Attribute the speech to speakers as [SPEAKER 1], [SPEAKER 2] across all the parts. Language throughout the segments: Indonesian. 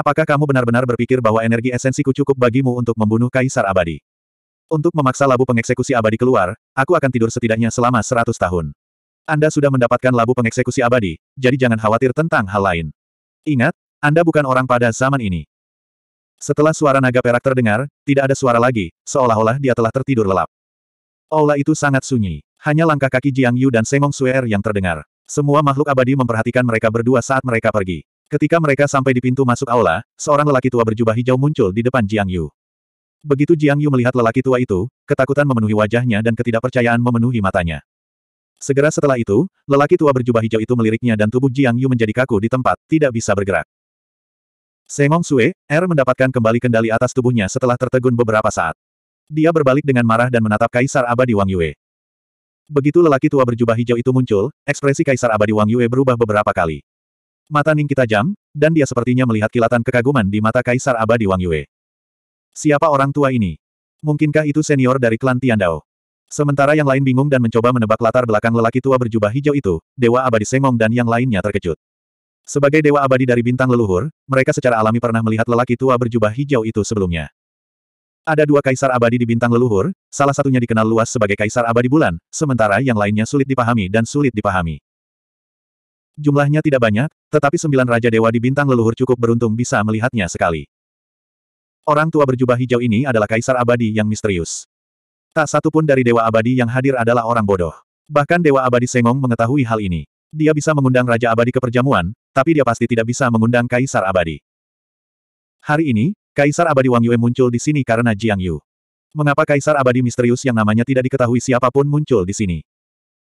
[SPEAKER 1] Apakah kamu benar-benar berpikir bahwa energi esensiku cukup bagimu untuk membunuh Kaisar Abadi? Untuk memaksa labu pengeksekusi abadi keluar, aku akan tidur setidaknya selama seratus tahun. Anda sudah mendapatkan labu pengeksekusi abadi, jadi jangan khawatir tentang hal lain. Ingat, Anda bukan orang pada zaman ini. Setelah suara naga perak terdengar, tidak ada suara lagi, seolah-olah dia telah tertidur lelap. Aula itu sangat sunyi. Hanya langkah kaki Jiang Yu dan Sengong Suer er yang terdengar. Semua makhluk abadi memperhatikan mereka berdua saat mereka pergi. Ketika mereka sampai di pintu masuk aula, seorang lelaki tua berjubah hijau muncul di depan Jiang Yu. Begitu Jiang Yu melihat lelaki tua itu, ketakutan memenuhi wajahnya dan ketidakpercayaan memenuhi matanya. Segera setelah itu, lelaki tua berjubah hijau itu meliriknya dan tubuh Jiang Yu menjadi kaku di tempat, tidak bisa bergerak. Sengong Sue, Er mendapatkan kembali kendali atas tubuhnya setelah tertegun beberapa saat. Dia berbalik dengan marah dan menatap Kaisar Abadi Wang Yue. Begitu lelaki tua berjubah hijau itu muncul, ekspresi Kaisar Abadi Wang Yue berubah beberapa kali. Mata Ning kita jam, dan dia sepertinya melihat kilatan kekaguman di mata Kaisar Abadi Wang Yue. Siapa orang tua ini? Mungkinkah itu senior dari klan Dao? Sementara yang lain bingung dan mencoba menebak latar belakang lelaki tua berjubah hijau itu, Dewa Abadi Sengong dan yang lainnya terkejut. Sebagai Dewa Abadi dari bintang leluhur, mereka secara alami pernah melihat lelaki tua berjubah hijau itu sebelumnya. Ada dua kaisar abadi di bintang leluhur, salah satunya dikenal luas sebagai kaisar abadi bulan, sementara yang lainnya sulit dipahami dan sulit dipahami. Jumlahnya tidak banyak, tetapi sembilan Raja Dewa di bintang leluhur cukup beruntung bisa melihatnya sekali. Orang tua berjubah hijau ini adalah kaisar abadi yang misterius. Tak satu pun dari Dewa Abadi yang hadir adalah orang bodoh. Bahkan Dewa Abadi Sengong mengetahui hal ini. Dia bisa mengundang Raja Abadi ke perjamuan, tapi dia pasti tidak bisa mengundang Kaisar Abadi. Hari ini, Kaisar Abadi Wang Yue muncul di sini karena Jiang Yu. Mengapa Kaisar Abadi misterius yang namanya tidak diketahui siapapun muncul di sini?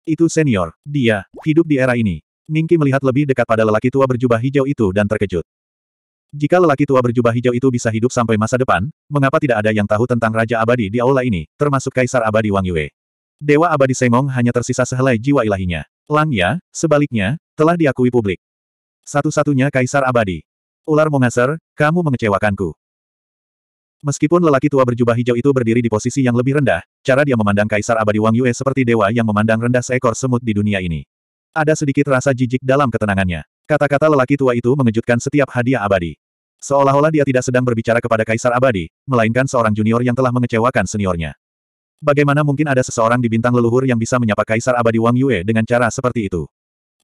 [SPEAKER 1] Itu senior, dia, hidup di era ini. Ningki melihat lebih dekat pada lelaki tua berjubah hijau itu dan terkejut. Jika lelaki tua berjubah hijau itu bisa hidup sampai masa depan, mengapa tidak ada yang tahu tentang Raja Abadi di aula ini, termasuk Kaisar Abadi Wang Yue? Dewa Abadi Sengong hanya tersisa sehelai jiwa ilahinya. Lang Ya, sebaliknya, telah diakui publik. Satu-satunya Kaisar Abadi. Ular Mongaser, kamu mengecewakanku. Meskipun lelaki tua berjubah hijau itu berdiri di posisi yang lebih rendah, cara dia memandang Kaisar Abadi Wang Yue seperti dewa yang memandang rendah seekor semut di dunia ini. Ada sedikit rasa jijik dalam ketenangannya. Kata-kata lelaki tua itu mengejutkan setiap hadiah abadi. Seolah-olah dia tidak sedang berbicara kepada kaisar abadi, melainkan seorang junior yang telah mengecewakan seniornya. Bagaimana mungkin ada seseorang di bintang leluhur yang bisa menyapa kaisar abadi Wang Yue dengan cara seperti itu?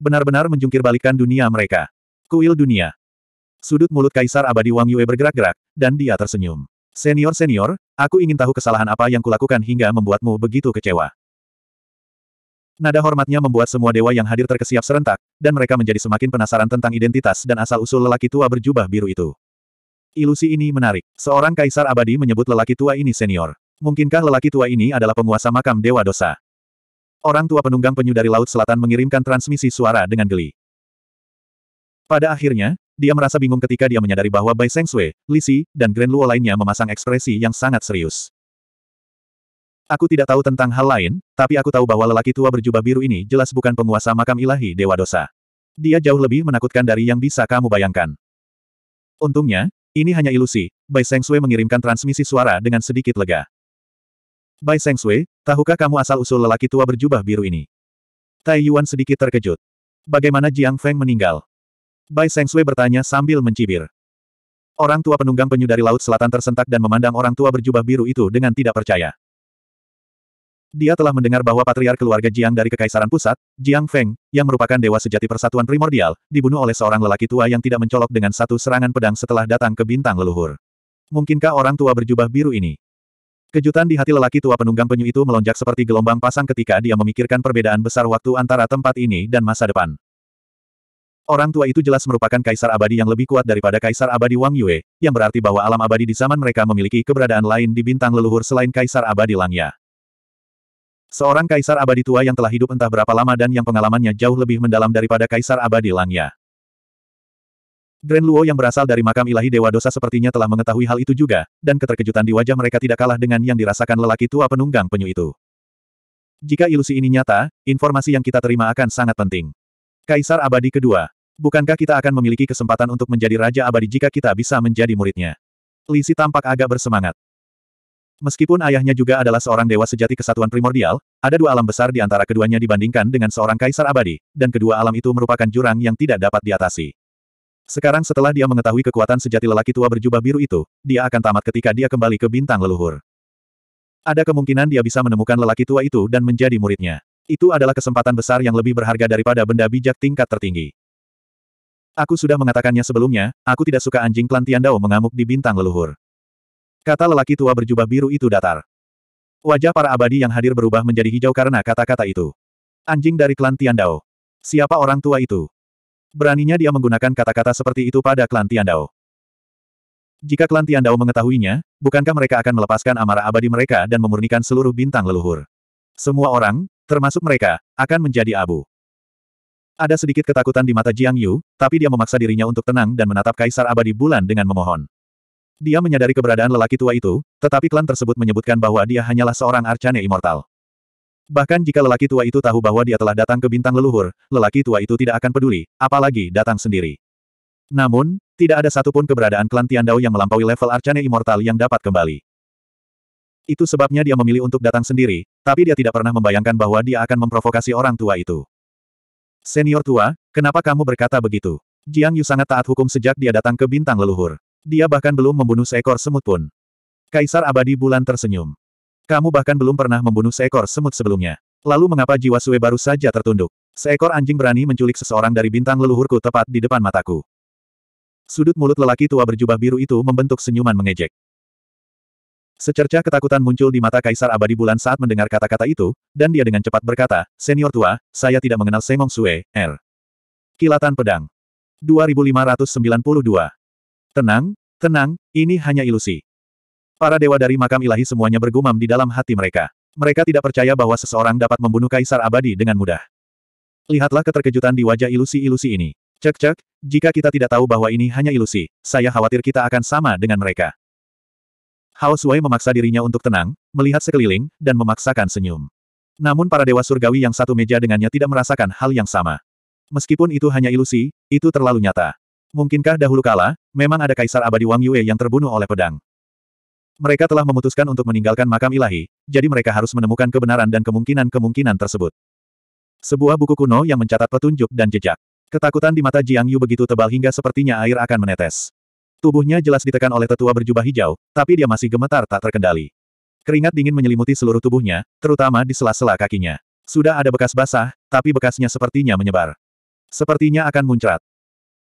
[SPEAKER 1] Benar-benar menjungkirbalikkan dunia mereka. Kuil dunia. Sudut mulut kaisar abadi Wang Yue bergerak-gerak, dan dia tersenyum. Senior-senior, aku ingin tahu kesalahan apa yang kulakukan hingga membuatmu begitu kecewa. Nada hormatnya membuat semua dewa yang hadir terkesiap serentak, dan mereka menjadi semakin penasaran tentang identitas dan asal-usul lelaki tua berjubah biru itu. Ilusi ini menarik. Seorang kaisar abadi menyebut lelaki tua ini senior. Mungkinkah lelaki tua ini adalah penguasa makam dewa dosa? Orang tua penunggang penyu dari Laut Selatan mengirimkan transmisi suara dengan geli. Pada akhirnya, dia merasa bingung ketika dia menyadari bahwa Bai Seng Sui, Li Xi, dan Grand Luo lainnya memasang ekspresi yang sangat serius. Aku tidak tahu tentang hal lain, tapi aku tahu bahwa lelaki tua berjubah biru ini jelas bukan penguasa makam ilahi Dewa Dosa. Dia jauh lebih menakutkan dari yang bisa kamu bayangkan. Untungnya, ini hanya ilusi, Bai Sui mengirimkan transmisi suara dengan sedikit lega. Bai Sui, tahukah kamu asal-usul lelaki tua berjubah biru ini? Tai Yuan sedikit terkejut. Bagaimana Jiang Feng meninggal? Bai Sui bertanya sambil mencibir. Orang tua penunggang penyu dari Laut Selatan tersentak dan memandang orang tua berjubah biru itu dengan tidak percaya. Dia telah mendengar bahwa patriar keluarga Jiang dari Kekaisaran Pusat, Jiang Feng, yang merupakan dewa sejati persatuan primordial, dibunuh oleh seorang lelaki tua yang tidak mencolok dengan satu serangan pedang setelah datang ke bintang leluhur. Mungkinkah orang tua berjubah biru ini? Kejutan di hati lelaki tua penunggang penyu itu melonjak seperti gelombang pasang ketika dia memikirkan perbedaan besar waktu antara tempat ini dan masa depan. Orang tua itu jelas merupakan kaisar abadi yang lebih kuat daripada kaisar abadi Wang Yue, yang berarti bahwa alam abadi di zaman mereka memiliki keberadaan lain di bintang leluhur selain kaisar abadi Langya. Seorang kaisar abadi tua yang telah hidup entah berapa lama dan yang pengalamannya jauh lebih mendalam daripada kaisar abadi Langya. Grand Luo yang berasal dari makam ilahi Dewa Dosa sepertinya telah mengetahui hal itu juga, dan keterkejutan di wajah mereka tidak kalah dengan yang dirasakan lelaki tua penunggang penyu itu. Jika ilusi ini nyata, informasi yang kita terima akan sangat penting. Kaisar abadi kedua, Bukankah kita akan memiliki kesempatan untuk menjadi Raja Abadi jika kita bisa menjadi muridnya? Lisi tampak agak bersemangat. Meskipun ayahnya juga adalah seorang dewa sejati kesatuan primordial, ada dua alam besar di antara keduanya dibandingkan dengan seorang kaisar abadi, dan kedua alam itu merupakan jurang yang tidak dapat diatasi. Sekarang setelah dia mengetahui kekuatan sejati lelaki tua berjubah biru itu, dia akan tamat ketika dia kembali ke bintang leluhur. Ada kemungkinan dia bisa menemukan lelaki tua itu dan menjadi muridnya. Itu adalah kesempatan besar yang lebih berharga daripada benda bijak tingkat tertinggi. Aku sudah mengatakannya sebelumnya, aku tidak suka anjing klan Dao mengamuk di bintang leluhur. Kata lelaki tua berjubah biru itu datar. Wajah para abadi yang hadir berubah menjadi hijau karena kata-kata itu. Anjing dari klan Dao. Siapa orang tua itu? Beraninya dia menggunakan kata-kata seperti itu pada klan Dao? Jika klan Dao mengetahuinya, bukankah mereka akan melepaskan amarah abadi mereka dan memurnikan seluruh bintang leluhur? Semua orang, termasuk mereka, akan menjadi abu. Ada sedikit ketakutan di mata Jiang Yu, tapi dia memaksa dirinya untuk tenang dan menatap Kaisar Abadi Bulan dengan memohon. Dia menyadari keberadaan lelaki tua itu, tetapi klan tersebut menyebutkan bahwa dia hanyalah seorang arcane immortal. Bahkan jika lelaki tua itu tahu bahwa dia telah datang ke bintang leluhur, lelaki tua itu tidak akan peduli, apalagi datang sendiri. Namun, tidak ada satupun keberadaan klan Tian Dao yang melampaui level arcane immortal yang dapat kembali. Itu sebabnya dia memilih untuk datang sendiri, tapi dia tidak pernah membayangkan bahwa dia akan memprovokasi orang tua itu. Senior tua, kenapa kamu berkata begitu? Jiang Yu sangat taat hukum sejak dia datang ke bintang leluhur. Dia bahkan belum membunuh seekor semut pun. Kaisar abadi bulan tersenyum. Kamu bahkan belum pernah membunuh seekor semut sebelumnya. Lalu mengapa jiwa Sue baru saja tertunduk? Seekor anjing berani menculik seseorang dari bintang leluhurku tepat di depan mataku. Sudut mulut lelaki tua berjubah biru itu membentuk senyuman mengejek. Secercah ketakutan muncul di mata Kaisar Abadi Bulan saat mendengar kata-kata itu, dan dia dengan cepat berkata, Senior tua, saya tidak mengenal Semong Sue, R. Kilatan Pedang. 2592. Tenang, tenang, ini hanya ilusi. Para dewa dari makam ilahi semuanya bergumam di dalam hati mereka. Mereka tidak percaya bahwa seseorang dapat membunuh kaisar abadi dengan mudah. Lihatlah keterkejutan di wajah ilusi-ilusi ini. Cek-cek, jika kita tidak tahu bahwa ini hanya ilusi, saya khawatir kita akan sama dengan mereka. Hao Sui memaksa dirinya untuk tenang, melihat sekeliling, dan memaksakan senyum. Namun para dewa surgawi yang satu meja dengannya tidak merasakan hal yang sama. Meskipun itu hanya ilusi, itu terlalu nyata. Mungkinkah dahulu kala, memang ada kaisar abadi Wang Yue yang terbunuh oleh pedang? Mereka telah memutuskan untuk meninggalkan makam ilahi, jadi mereka harus menemukan kebenaran dan kemungkinan-kemungkinan tersebut. Sebuah buku kuno yang mencatat petunjuk dan jejak. Ketakutan di mata Jiang Yu begitu tebal hingga sepertinya air akan menetes. Tubuhnya jelas ditekan oleh tetua berjubah hijau, tapi dia masih gemetar tak terkendali. Keringat dingin menyelimuti seluruh tubuhnya, terutama di sela-sela kakinya. Sudah ada bekas basah, tapi bekasnya sepertinya menyebar. Sepertinya akan muncrat.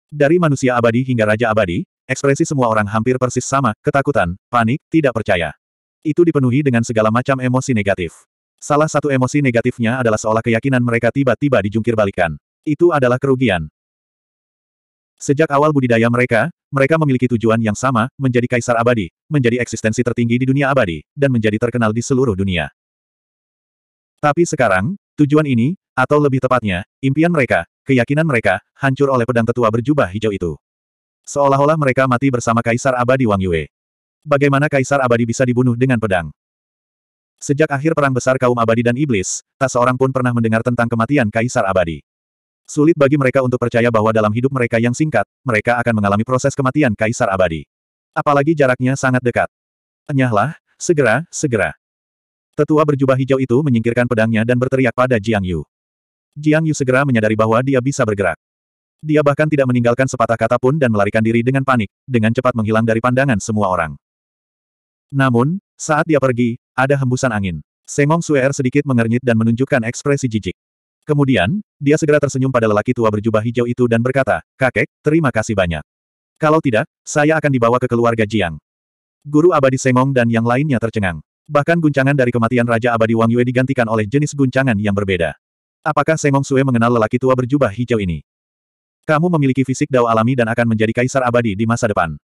[SPEAKER 1] Dari manusia abadi hingga raja abadi, ekspresi semua orang hampir persis sama, ketakutan, panik, tidak percaya. Itu dipenuhi dengan segala macam emosi negatif. Salah satu emosi negatifnya adalah seolah keyakinan mereka tiba-tiba dijungkir balikan. Itu adalah kerugian. Sejak awal budidaya mereka, mereka memiliki tujuan yang sama, menjadi kaisar abadi, menjadi eksistensi tertinggi di dunia abadi, dan menjadi terkenal di seluruh dunia. Tapi sekarang, tujuan ini, atau lebih tepatnya, impian mereka, keyakinan mereka, hancur oleh pedang tetua berjubah hijau itu. Seolah-olah mereka mati bersama Kaisar Abadi Wang Yue. Bagaimana Kaisar Abadi bisa dibunuh dengan pedang? Sejak akhir Perang Besar Kaum Abadi dan Iblis, tak seorang pun pernah mendengar tentang kematian Kaisar Abadi. Sulit bagi mereka untuk percaya bahwa dalam hidup mereka yang singkat, mereka akan mengalami proses kematian Kaisar Abadi. Apalagi jaraknya sangat dekat. Enyahlah, segera, segera. Tetua berjubah hijau itu menyingkirkan pedangnya dan berteriak pada Jiang Yu. Jiang Yu segera menyadari bahwa dia bisa bergerak. Dia bahkan tidak meninggalkan sepatah kata pun dan melarikan diri dengan panik, dengan cepat menghilang dari pandangan semua orang. Namun, saat dia pergi, ada hembusan angin. Sengong Suer sedikit mengernyit dan menunjukkan ekspresi jijik. Kemudian, dia segera tersenyum pada lelaki tua berjubah hijau itu dan berkata, Kakek, terima kasih banyak. Kalau tidak, saya akan dibawa ke keluarga Jiang. Guru abadi Sengong dan yang lainnya tercengang. Bahkan guncangan dari kematian Raja Abadi Wang Yue digantikan oleh jenis guncangan yang berbeda. Apakah Sengong Sue mengenal lelaki tua berjubah hijau ini? Kamu memiliki fisik dao alami dan akan menjadi kaisar abadi di masa depan.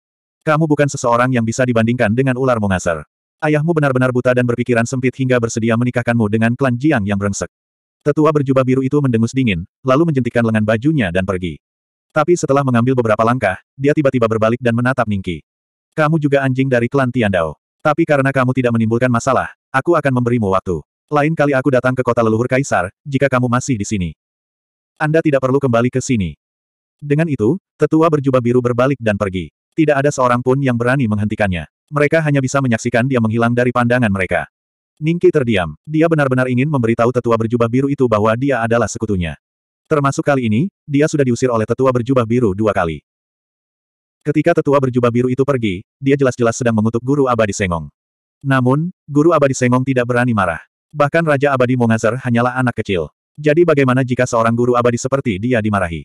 [SPEAKER 1] Kamu bukan seseorang yang bisa dibandingkan dengan ular mongaser. Ayahmu benar-benar buta dan berpikiran sempit hingga bersedia menikahkanmu dengan klan Jiang yang brengsek. Tetua berjubah biru itu mendengus dingin, lalu menjentikkan lengan bajunya dan pergi. Tapi setelah mengambil beberapa langkah, dia tiba-tiba berbalik dan menatap Ningki. Kamu juga anjing dari klan Tiandao. Tapi karena kamu tidak menimbulkan masalah, aku akan memberimu waktu. Lain kali aku datang ke kota leluhur kaisar, jika kamu masih di sini. Anda tidak perlu kembali ke sini. Dengan itu, tetua berjubah biru berbalik dan pergi. Tidak ada seorang pun yang berani menghentikannya. Mereka hanya bisa menyaksikan dia menghilang dari pandangan mereka. Ningki terdiam. Dia benar-benar ingin memberitahu tetua berjubah biru itu bahwa dia adalah sekutunya. Termasuk kali ini, dia sudah diusir oleh tetua berjubah biru dua kali. Ketika tetua berjubah biru itu pergi, dia jelas-jelas sedang mengutuk guru abadi Sengong. Namun, guru abadi Sengong tidak berani marah. Bahkan Raja Abadi Mongazar hanyalah anak kecil. Jadi bagaimana jika seorang guru abadi seperti dia dimarahi?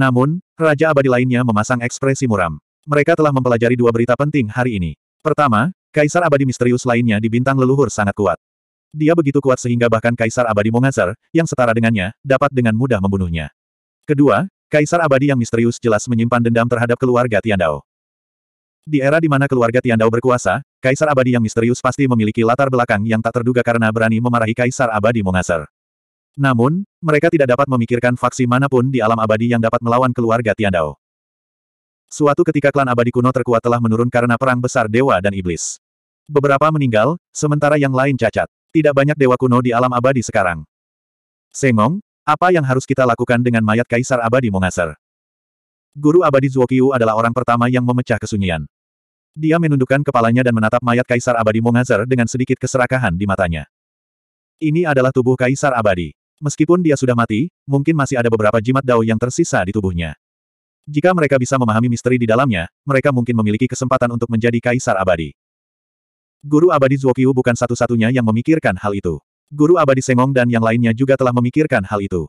[SPEAKER 1] Namun, Raja Abadi lainnya memasang ekspresi muram. Mereka telah mempelajari dua berita penting hari ini. Pertama, Kaisar Abadi misterius lainnya di bintang leluhur sangat kuat. Dia begitu kuat sehingga bahkan Kaisar Abadi Mongazar, yang setara dengannya, dapat dengan mudah membunuhnya. Kedua, Kaisar Abadi yang misterius jelas menyimpan dendam terhadap keluarga Tiandao. Di era di mana keluarga Tiandao berkuasa, Kaisar Abadi yang misterius pasti memiliki latar belakang yang tak terduga karena berani memarahi Kaisar Abadi Mongaser. Namun, mereka tidak dapat memikirkan faksi manapun di alam abadi yang dapat melawan keluarga Tiandao. Suatu ketika klan abadi kuno terkuat telah menurun karena perang besar dewa dan iblis. Beberapa meninggal, sementara yang lain cacat. Tidak banyak dewa kuno di alam abadi sekarang. Sengong, apa yang harus kita lakukan dengan mayat Kaisar Abadi Mongaser? Guru abadi Zuokiu adalah orang pertama yang memecah kesunyian. Dia menundukkan kepalanya dan menatap mayat Kaisar abadi Mongazer dengan sedikit keserakahan di matanya. Ini adalah tubuh Kaisar abadi. Meskipun dia sudah mati, mungkin masih ada beberapa jimat dao yang tersisa di tubuhnya. Jika mereka bisa memahami misteri di dalamnya, mereka mungkin memiliki kesempatan untuk menjadi Kaisar abadi. Guru abadi Zuokiu bukan satu-satunya yang memikirkan hal itu. Guru abadi Sengong dan yang lainnya juga telah memikirkan hal itu.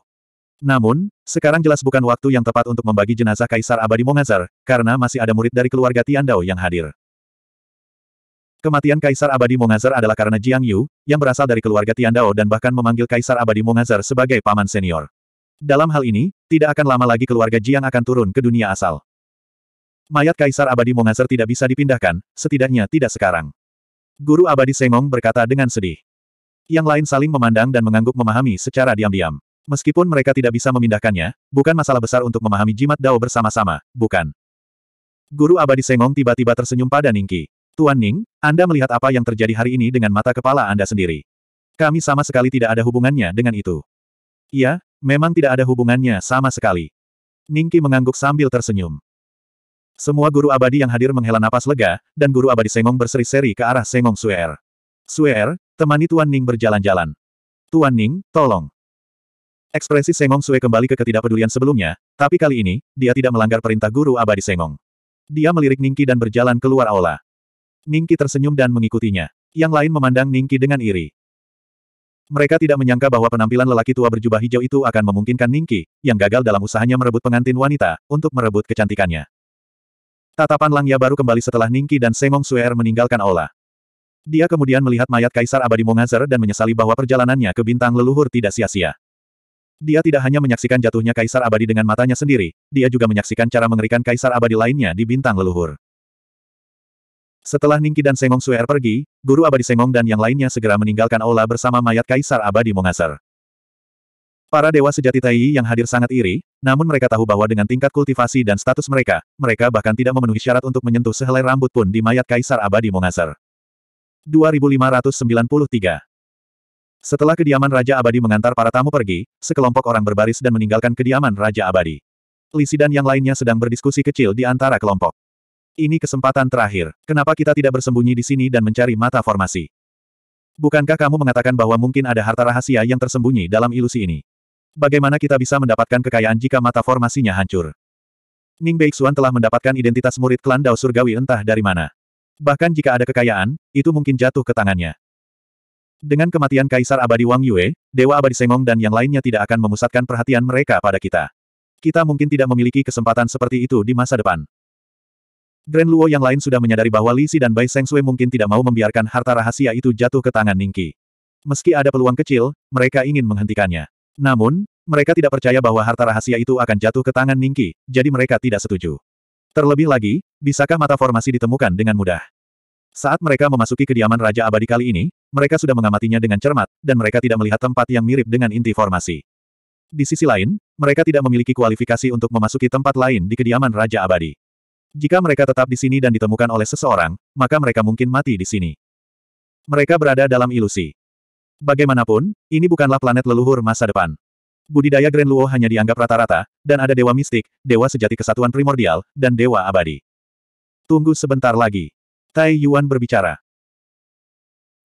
[SPEAKER 1] Namun, sekarang jelas bukan waktu yang tepat untuk membagi jenazah Kaisar Abadi Mongazar, karena masih ada murid dari keluarga Tian Dao yang hadir. Kematian Kaisar Abadi Mongazar adalah karena Jiang Yu, yang berasal dari keluarga Tian Dao dan bahkan memanggil Kaisar Abadi Mongazar sebagai paman senior. Dalam hal ini, tidak akan lama lagi keluarga Jiang akan turun ke dunia asal. Mayat Kaisar Abadi Mongazar tidak bisa dipindahkan, setidaknya tidak sekarang. Guru Abadi Sengong berkata dengan sedih. Yang lain saling memandang dan mengangguk memahami secara diam-diam. Meskipun mereka tidak bisa memindahkannya, bukan masalah besar untuk memahami jimat Dao bersama-sama, bukan? Guru abadi Sengong tiba-tiba tersenyum pada Ningki. Tuan Ning, Anda melihat apa yang terjadi hari ini dengan mata kepala Anda sendiri. Kami sama sekali tidak ada hubungannya dengan itu. Iya, memang tidak ada hubungannya sama sekali. Ningki mengangguk sambil tersenyum. Semua guru abadi yang hadir menghela napas lega, dan guru abadi Sengong berseri-seri ke arah Sengong Suer. Suer, temani Tuan Ning berjalan-jalan. Tuan Ning, tolong. Ekspresi Sengong Sue kembali ke ketidakpedulian sebelumnya, tapi kali ini, dia tidak melanggar perintah guru abadi Sengong. Dia melirik Ningki dan berjalan keluar aula. Ningki tersenyum dan mengikutinya. Yang lain memandang Ningki dengan iri. Mereka tidak menyangka bahwa penampilan lelaki tua berjubah hijau itu akan memungkinkan Ningki, yang gagal dalam usahanya merebut pengantin wanita, untuk merebut kecantikannya. Tatapan Langya baru kembali setelah Ningki dan Sengong Suer er meninggalkan aula. Dia kemudian melihat mayat Kaisar Abadi Mongazer dan menyesali bahwa perjalanannya ke bintang leluhur tidak sia-sia. Dia tidak hanya menyaksikan jatuhnya Kaisar Abadi dengan matanya sendiri, dia juga menyaksikan cara mengerikan Kaisar Abadi lainnya di bintang leluhur. Setelah Ningki dan Sengong Suer pergi, Guru Abadi Sengong dan yang lainnya segera meninggalkan aula bersama mayat Kaisar Abadi Mongasar. Para dewa sejati Taiyi yang hadir sangat iri, namun mereka tahu bahwa dengan tingkat kultivasi dan status mereka, mereka bahkan tidak memenuhi syarat untuk menyentuh sehelai rambut pun di mayat Kaisar Abadi Mongasar. 2593 setelah kediaman Raja Abadi mengantar para tamu pergi, sekelompok orang berbaris dan meninggalkan kediaman Raja Abadi. Lisi dan yang lainnya sedang berdiskusi kecil di antara kelompok. Ini kesempatan terakhir. Kenapa kita tidak bersembunyi di sini dan mencari mata formasi? Bukankah kamu mengatakan bahwa mungkin ada harta rahasia yang tersembunyi dalam ilusi ini? Bagaimana kita bisa mendapatkan kekayaan jika mata formasinya hancur? Ning Beixuan telah mendapatkan identitas murid klan Dao Surgawi entah dari mana. Bahkan jika ada kekayaan, itu mungkin jatuh ke tangannya. Dengan kematian Kaisar Abadi Wang Yue, Dewa Abadi Sengong dan yang lainnya tidak akan memusatkan perhatian mereka pada kita. Kita mungkin tidak memiliki kesempatan seperti itu di masa depan. Grand Luo yang lain sudah menyadari bahwa Li Si dan Bai Seng Sui mungkin tidak mau membiarkan harta rahasia itu jatuh ke tangan Ningki. Meski ada peluang kecil, mereka ingin menghentikannya. Namun, mereka tidak percaya bahwa harta rahasia itu akan jatuh ke tangan Ningki, jadi mereka tidak setuju. Terlebih lagi, bisakah mata formasi ditemukan dengan mudah? Saat mereka memasuki kediaman Raja Abadi kali ini, mereka sudah mengamatinya dengan cermat, dan mereka tidak melihat tempat yang mirip dengan inti formasi. Di sisi lain, mereka tidak memiliki kualifikasi untuk memasuki tempat lain di kediaman Raja Abadi. Jika mereka tetap di sini dan ditemukan oleh seseorang, maka mereka mungkin mati di sini. Mereka berada dalam ilusi. Bagaimanapun, ini bukanlah planet leluhur masa depan. Budidaya Grand Luo hanya dianggap rata-rata, dan ada dewa mistik, dewa sejati kesatuan primordial, dan dewa abadi. Tunggu sebentar lagi. Tai Yuan berbicara.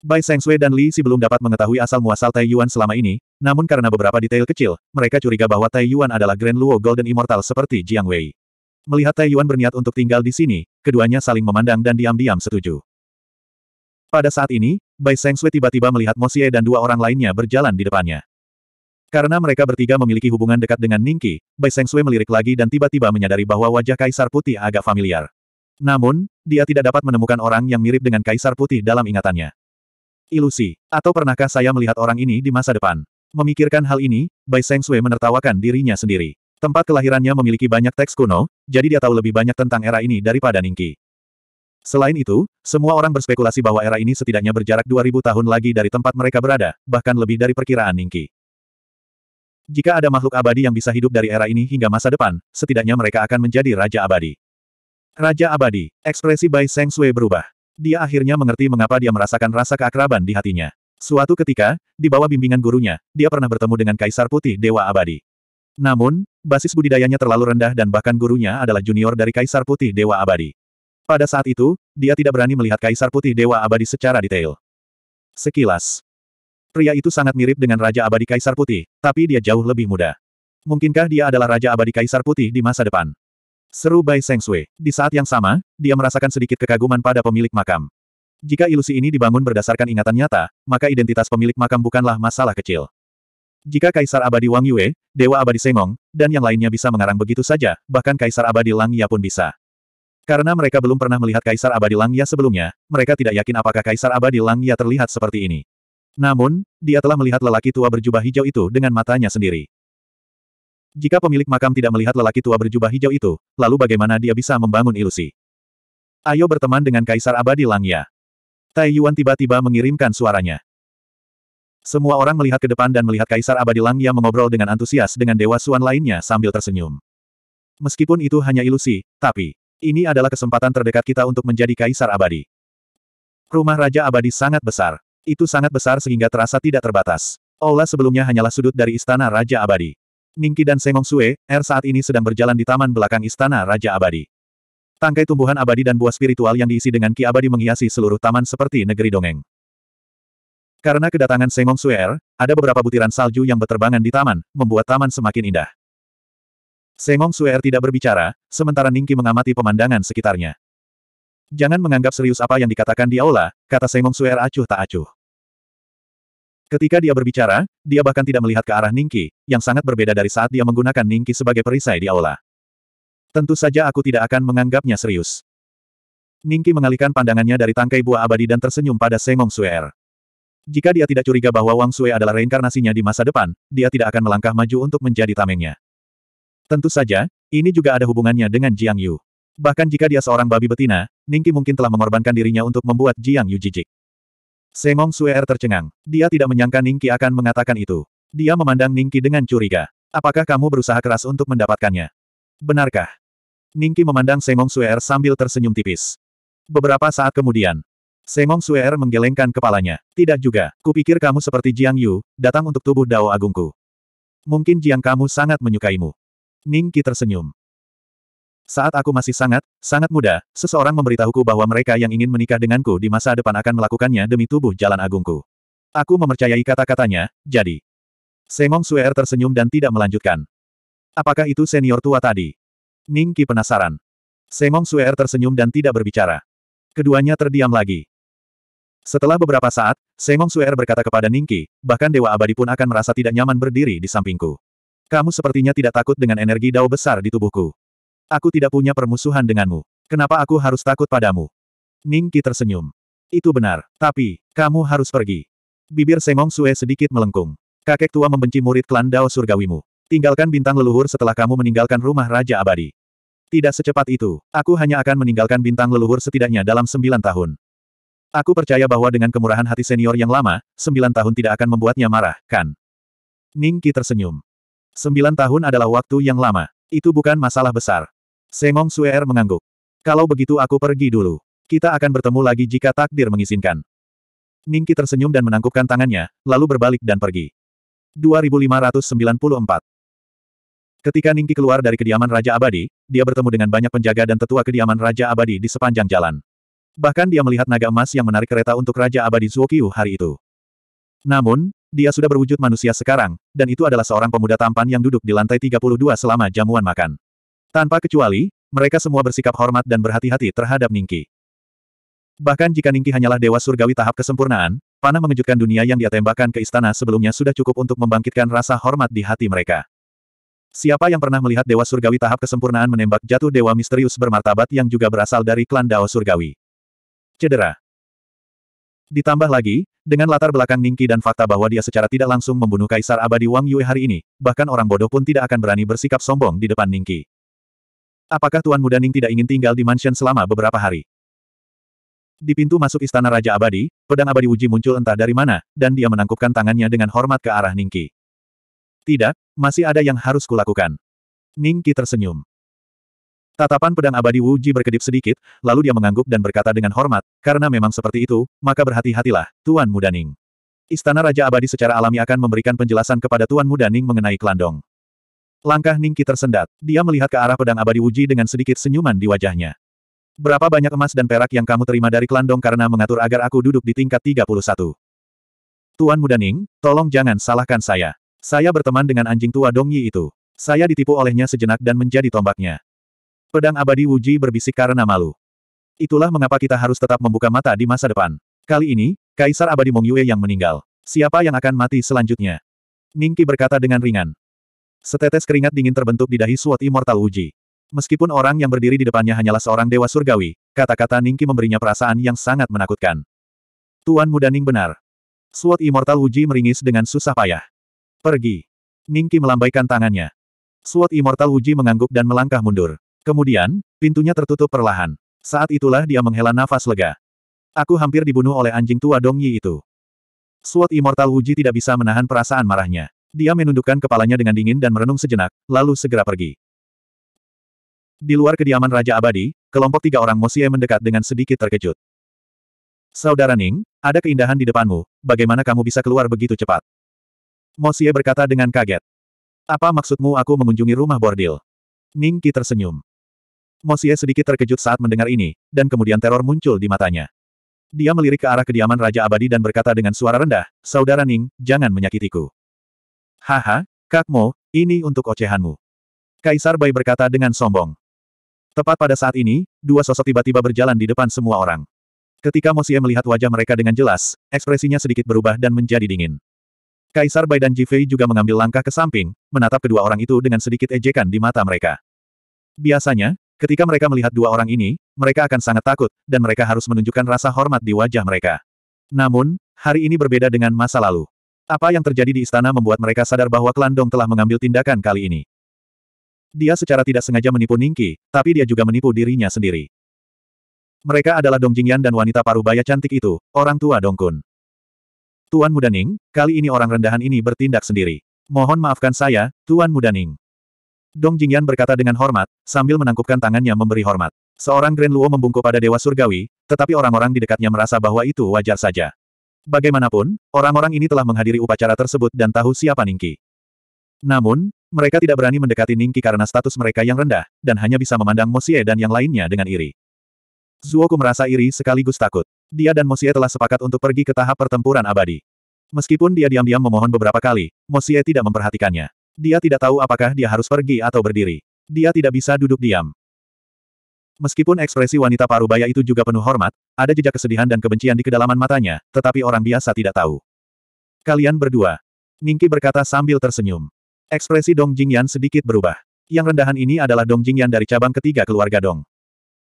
[SPEAKER 1] Bai Sui dan Li Si belum dapat mengetahui asal-muasal Tai Yuan selama ini, namun karena beberapa detail kecil, mereka curiga bahwa Tai Yuan adalah Grand Luo Golden Immortal seperti Jiang Wei. Melihat Tai Yuan berniat untuk tinggal di sini, keduanya saling memandang dan diam-diam setuju. Pada saat ini, Bai Sui tiba-tiba melihat Mo Xie dan dua orang lainnya berjalan di depannya. Karena mereka bertiga memiliki hubungan dekat dengan Ningki, Bai Sui melirik lagi dan tiba-tiba menyadari bahwa wajah Kaisar Putih agak familiar. Namun, dia tidak dapat menemukan orang yang mirip dengan Kaisar Putih dalam ingatannya. Ilusi. Atau pernahkah saya melihat orang ini di masa depan? Memikirkan hal ini, Bai Seng Sui menertawakan dirinya sendiri. Tempat kelahirannya memiliki banyak teks kuno, jadi dia tahu lebih banyak tentang era ini daripada Ningki. Selain itu, semua orang berspekulasi bahwa era ini setidaknya berjarak 2000 tahun lagi dari tempat mereka berada, bahkan lebih dari perkiraan Ningki. Jika ada makhluk abadi yang bisa hidup dari era ini hingga masa depan, setidaknya mereka akan menjadi raja abadi. Raja Abadi, ekspresi Bai Seng Sui berubah. Dia akhirnya mengerti mengapa dia merasakan rasa keakraban di hatinya. Suatu ketika, di bawah bimbingan gurunya, dia pernah bertemu dengan Kaisar Putih Dewa Abadi. Namun, basis budidayanya terlalu rendah dan bahkan gurunya adalah junior dari Kaisar Putih Dewa Abadi. Pada saat itu, dia tidak berani melihat Kaisar Putih Dewa Abadi secara detail. Sekilas. Pria itu sangat mirip dengan Raja Abadi Kaisar Putih, tapi dia jauh lebih muda. Mungkinkah dia adalah Raja Abadi Kaisar Putih di masa depan? Seru Bai Seng Sui. Di saat yang sama, dia merasakan sedikit kekaguman pada pemilik makam. Jika ilusi ini dibangun berdasarkan ingatan nyata, maka identitas pemilik makam bukanlah masalah kecil. Jika Kaisar Abadi Wang Yue, Dewa Abadi Sengong, dan yang lainnya bisa mengarang begitu saja, bahkan Kaisar Abadi Lang Ya pun bisa. Karena mereka belum pernah melihat Kaisar Abadi Lang Ya sebelumnya, mereka tidak yakin apakah Kaisar Abadi Lang Ya terlihat seperti ini. Namun, dia telah melihat lelaki tua berjubah hijau itu dengan matanya sendiri. Jika pemilik makam tidak melihat lelaki tua berjubah hijau itu, lalu bagaimana dia bisa membangun ilusi? Ayo berteman dengan Kaisar Abadi Langya. Tai Yuan tiba-tiba mengirimkan suaranya. Semua orang melihat ke depan dan melihat Kaisar Abadi Langya mengobrol dengan antusias dengan Dewa Suan lainnya sambil tersenyum. Meskipun itu hanya ilusi, tapi ini adalah kesempatan terdekat kita untuk menjadi Kaisar Abadi. Rumah Raja Abadi sangat besar. Itu sangat besar sehingga terasa tidak terbatas. Aula sebelumnya hanyalah sudut dari Istana Raja Abadi. Ningki dan Sengong Sue, Er saat ini sedang berjalan di taman belakang Istana Raja Abadi. Tangkai tumbuhan abadi dan buah spiritual yang diisi dengan ki abadi menghiasi seluruh taman seperti negeri dongeng. Karena kedatangan Sengong Sue Er, ada beberapa butiran salju yang berterbangan di taman, membuat taman semakin indah. Sengong Sue Er tidak berbicara, sementara Ningki mengamati pemandangan sekitarnya. Jangan menganggap serius apa yang dikatakan di aula, kata Sengong Sue Er acuh tak acuh. Ketika dia berbicara, dia bahkan tidak melihat ke arah Ningki, yang sangat berbeda dari saat dia menggunakan Ningki sebagai perisai di aula. Tentu saja aku tidak akan menganggapnya serius. Ningki mengalihkan pandangannya dari tangkai buah abadi dan tersenyum pada Sengong Suer. Jika dia tidak curiga bahwa Wang Su'e adalah reinkarnasinya di masa depan, dia tidak akan melangkah maju untuk menjadi tamengnya. Tentu saja, ini juga ada hubungannya dengan Jiang Yu. Bahkan jika dia seorang babi betina, Ningki mungkin telah mengorbankan dirinya untuk membuat Jiang Yu jijik. Semong Suer tercengang. Dia tidak menyangka Ningki akan mengatakan itu. Dia memandang Ningki dengan curiga. Apakah kamu berusaha keras untuk mendapatkannya? Benarkah? Ningki memandang Semong Suer sambil tersenyum tipis. Beberapa saat kemudian, Semong Suer menggelengkan kepalanya. Tidak juga, kupikir kamu seperti Jiang Yu, datang untuk tubuh Dao Agungku. Mungkin Jiang kamu sangat menyukaimu. Ningki tersenyum. Saat aku masih sangat, sangat muda, seseorang memberitahuku bahwa mereka yang ingin menikah denganku di masa depan akan melakukannya demi tubuh jalan agungku. Aku mempercayai kata-katanya, jadi. Semong Suer tersenyum dan tidak melanjutkan. Apakah itu senior tua tadi? Ning penasaran. Semong Suer tersenyum dan tidak berbicara. Keduanya terdiam lagi. Setelah beberapa saat, Semong Suer berkata kepada Ning bahkan Dewa Abadi pun akan merasa tidak nyaman berdiri di sampingku. Kamu sepertinya tidak takut dengan energi dao besar di tubuhku. Aku tidak punya permusuhan denganmu. Kenapa aku harus takut padamu? Ning Qi tersenyum. Itu benar, tapi, kamu harus pergi. Bibir Sengong Sue sedikit melengkung. Kakek tua membenci murid klan Dao Surgawimu. Tinggalkan bintang leluhur setelah kamu meninggalkan rumah Raja Abadi. Tidak secepat itu, aku hanya akan meninggalkan bintang leluhur setidaknya dalam sembilan tahun. Aku percaya bahwa dengan kemurahan hati senior yang lama, sembilan tahun tidak akan membuatnya marah, kan? Ning Qi tersenyum. Sembilan tahun adalah waktu yang lama. Itu bukan masalah besar. Sengong Suer mengangguk. Kalau begitu aku pergi dulu. Kita akan bertemu lagi jika takdir mengizinkan. Ningki tersenyum dan menangkupkan tangannya, lalu berbalik dan pergi. 2594 Ketika Ningki keluar dari kediaman Raja Abadi, dia bertemu dengan banyak penjaga dan tetua kediaman Raja Abadi di sepanjang jalan. Bahkan dia melihat naga emas yang menarik kereta untuk Raja Abadi Zuokyu hari itu. Namun, dia sudah berwujud manusia sekarang, dan itu adalah seorang pemuda tampan yang duduk di lantai 32 selama jamuan makan. Tanpa kecuali, mereka semua bersikap hormat dan berhati-hati terhadap Ningki. Bahkan jika Ningki hanyalah dewa surgawi tahap kesempurnaan, panah mengejutkan dunia yang dia tembakkan ke istana sebelumnya sudah cukup untuk membangkitkan rasa hormat di hati mereka. Siapa yang pernah melihat dewa surgawi tahap kesempurnaan menembak jatuh dewa misterius bermartabat yang juga berasal dari klan Dao Surgawi? Cedera. Ditambah lagi, dengan latar belakang Ningki dan fakta bahwa dia secara tidak langsung membunuh Kaisar Abadi Wang Yue hari ini, bahkan orang bodoh pun tidak akan berani bersikap sombong di depan Ningki. Apakah Tuan Muda Ning tidak ingin tinggal di mansion selama beberapa hari? Di pintu masuk istana Raja Abadi, pedang abadi Wuji muncul entah dari mana, dan dia menangkupkan tangannya dengan hormat ke arah Ningki. Tidak, masih ada yang harus kulakukan. Ningki tersenyum. Tatapan pedang abadi Wuji berkedip sedikit, lalu dia mengangguk dan berkata dengan hormat, karena memang seperti itu, maka berhati-hatilah, Tuan Muda Ning. Istana Raja Abadi secara alami akan memberikan penjelasan kepada Tuan Muda Ning mengenai Klandong. Langkah Ningki tersendat. Dia melihat ke arah pedang abadi Wuji dengan sedikit senyuman di wajahnya. Berapa banyak emas dan perak yang kamu terima dari klan karena mengatur agar aku duduk di tingkat 31? Tuan Muda Ning, tolong jangan salahkan saya. Saya berteman dengan anjing tua Dong itu. Saya ditipu olehnya sejenak dan menjadi tombaknya. Pedang abadi Wuji berbisik karena malu. Itulah mengapa kita harus tetap membuka mata di masa depan. Kali ini, Kaisar abadi Mong Yue yang meninggal. Siapa yang akan mati selanjutnya? Ningki berkata dengan ringan. Setetes keringat dingin terbentuk di dahi Suat Immortal Uji. Meskipun orang yang berdiri di depannya hanyalah seorang dewa surgawi, kata-kata Ningki memberinya perasaan yang sangat menakutkan. Tuan muda Ning benar. Suat Immortal Uji meringis dengan susah payah. Pergi. Ningki melambaikan tangannya. Suat Immortal Uji mengangguk dan melangkah mundur. Kemudian, pintunya tertutup perlahan. Saat itulah dia menghela nafas lega. Aku hampir dibunuh oleh anjing tua Dongyi itu. Suat Immortal Uji tidak bisa menahan perasaan marahnya. Dia menundukkan kepalanya dengan dingin dan merenung sejenak, lalu segera pergi. Di luar kediaman Raja Abadi, kelompok tiga orang Mosie mendekat dengan sedikit terkejut. Saudara Ning, ada keindahan di depanmu, bagaimana kamu bisa keluar begitu cepat? Mosie berkata dengan kaget. Apa maksudmu aku mengunjungi rumah bordil? Ning Qi tersenyum. Mosie sedikit terkejut saat mendengar ini, dan kemudian teror muncul di matanya. Dia melirik ke arah kediaman Raja Abadi dan berkata dengan suara rendah, Saudara Ning, jangan menyakitiku. Haha, Kak Mo, ini untuk ocehanmu. Kaisar Bai berkata dengan sombong. Tepat pada saat ini, dua sosok tiba-tiba berjalan di depan semua orang. Ketika Mosie melihat wajah mereka dengan jelas, ekspresinya sedikit berubah dan menjadi dingin. Kaisar Bai dan Jifei juga mengambil langkah ke samping, menatap kedua orang itu dengan sedikit ejekan di mata mereka. Biasanya, ketika mereka melihat dua orang ini, mereka akan sangat takut, dan mereka harus menunjukkan rasa hormat di wajah mereka. Namun, hari ini berbeda dengan masa lalu. Apa yang terjadi di istana membuat mereka sadar bahwa klan Dong telah mengambil tindakan kali ini. Dia secara tidak sengaja menipu Ningki, tapi dia juga menipu dirinya sendiri. Mereka adalah Dong Jingyan dan wanita parubaya cantik itu, orang tua Dong Kun. Tuan Muda Ning, kali ini orang rendahan ini bertindak sendiri. Mohon maafkan saya, Tuan Muda Ning. Dong Jingyan berkata dengan hormat, sambil menangkupkan tangannya memberi hormat. Seorang Grand Luo membungkuk pada Dewa Surgawi, tetapi orang-orang di dekatnya merasa bahwa itu wajar saja. Bagaimanapun, orang-orang ini telah menghadiri upacara tersebut dan tahu siapa Ningki. Namun, mereka tidak berani mendekati Ningki karena status mereka yang rendah, dan hanya bisa memandang Mosie dan yang lainnya dengan iri. Zuoku merasa iri sekaligus takut. Dia dan Mosie telah sepakat untuk pergi ke tahap pertempuran abadi. Meskipun dia diam-diam memohon beberapa kali, Mosie tidak memperhatikannya. Dia tidak tahu apakah dia harus pergi atau berdiri. Dia tidak bisa duduk diam. Meskipun ekspresi wanita parubaya itu juga penuh hormat, ada jejak kesedihan dan kebencian di kedalaman matanya, tetapi orang biasa tidak tahu. Kalian berdua. Ningki berkata sambil tersenyum. Ekspresi Dong Jingyan sedikit berubah. Yang rendahan ini adalah Dong Jingyan dari cabang ketiga keluarga Dong.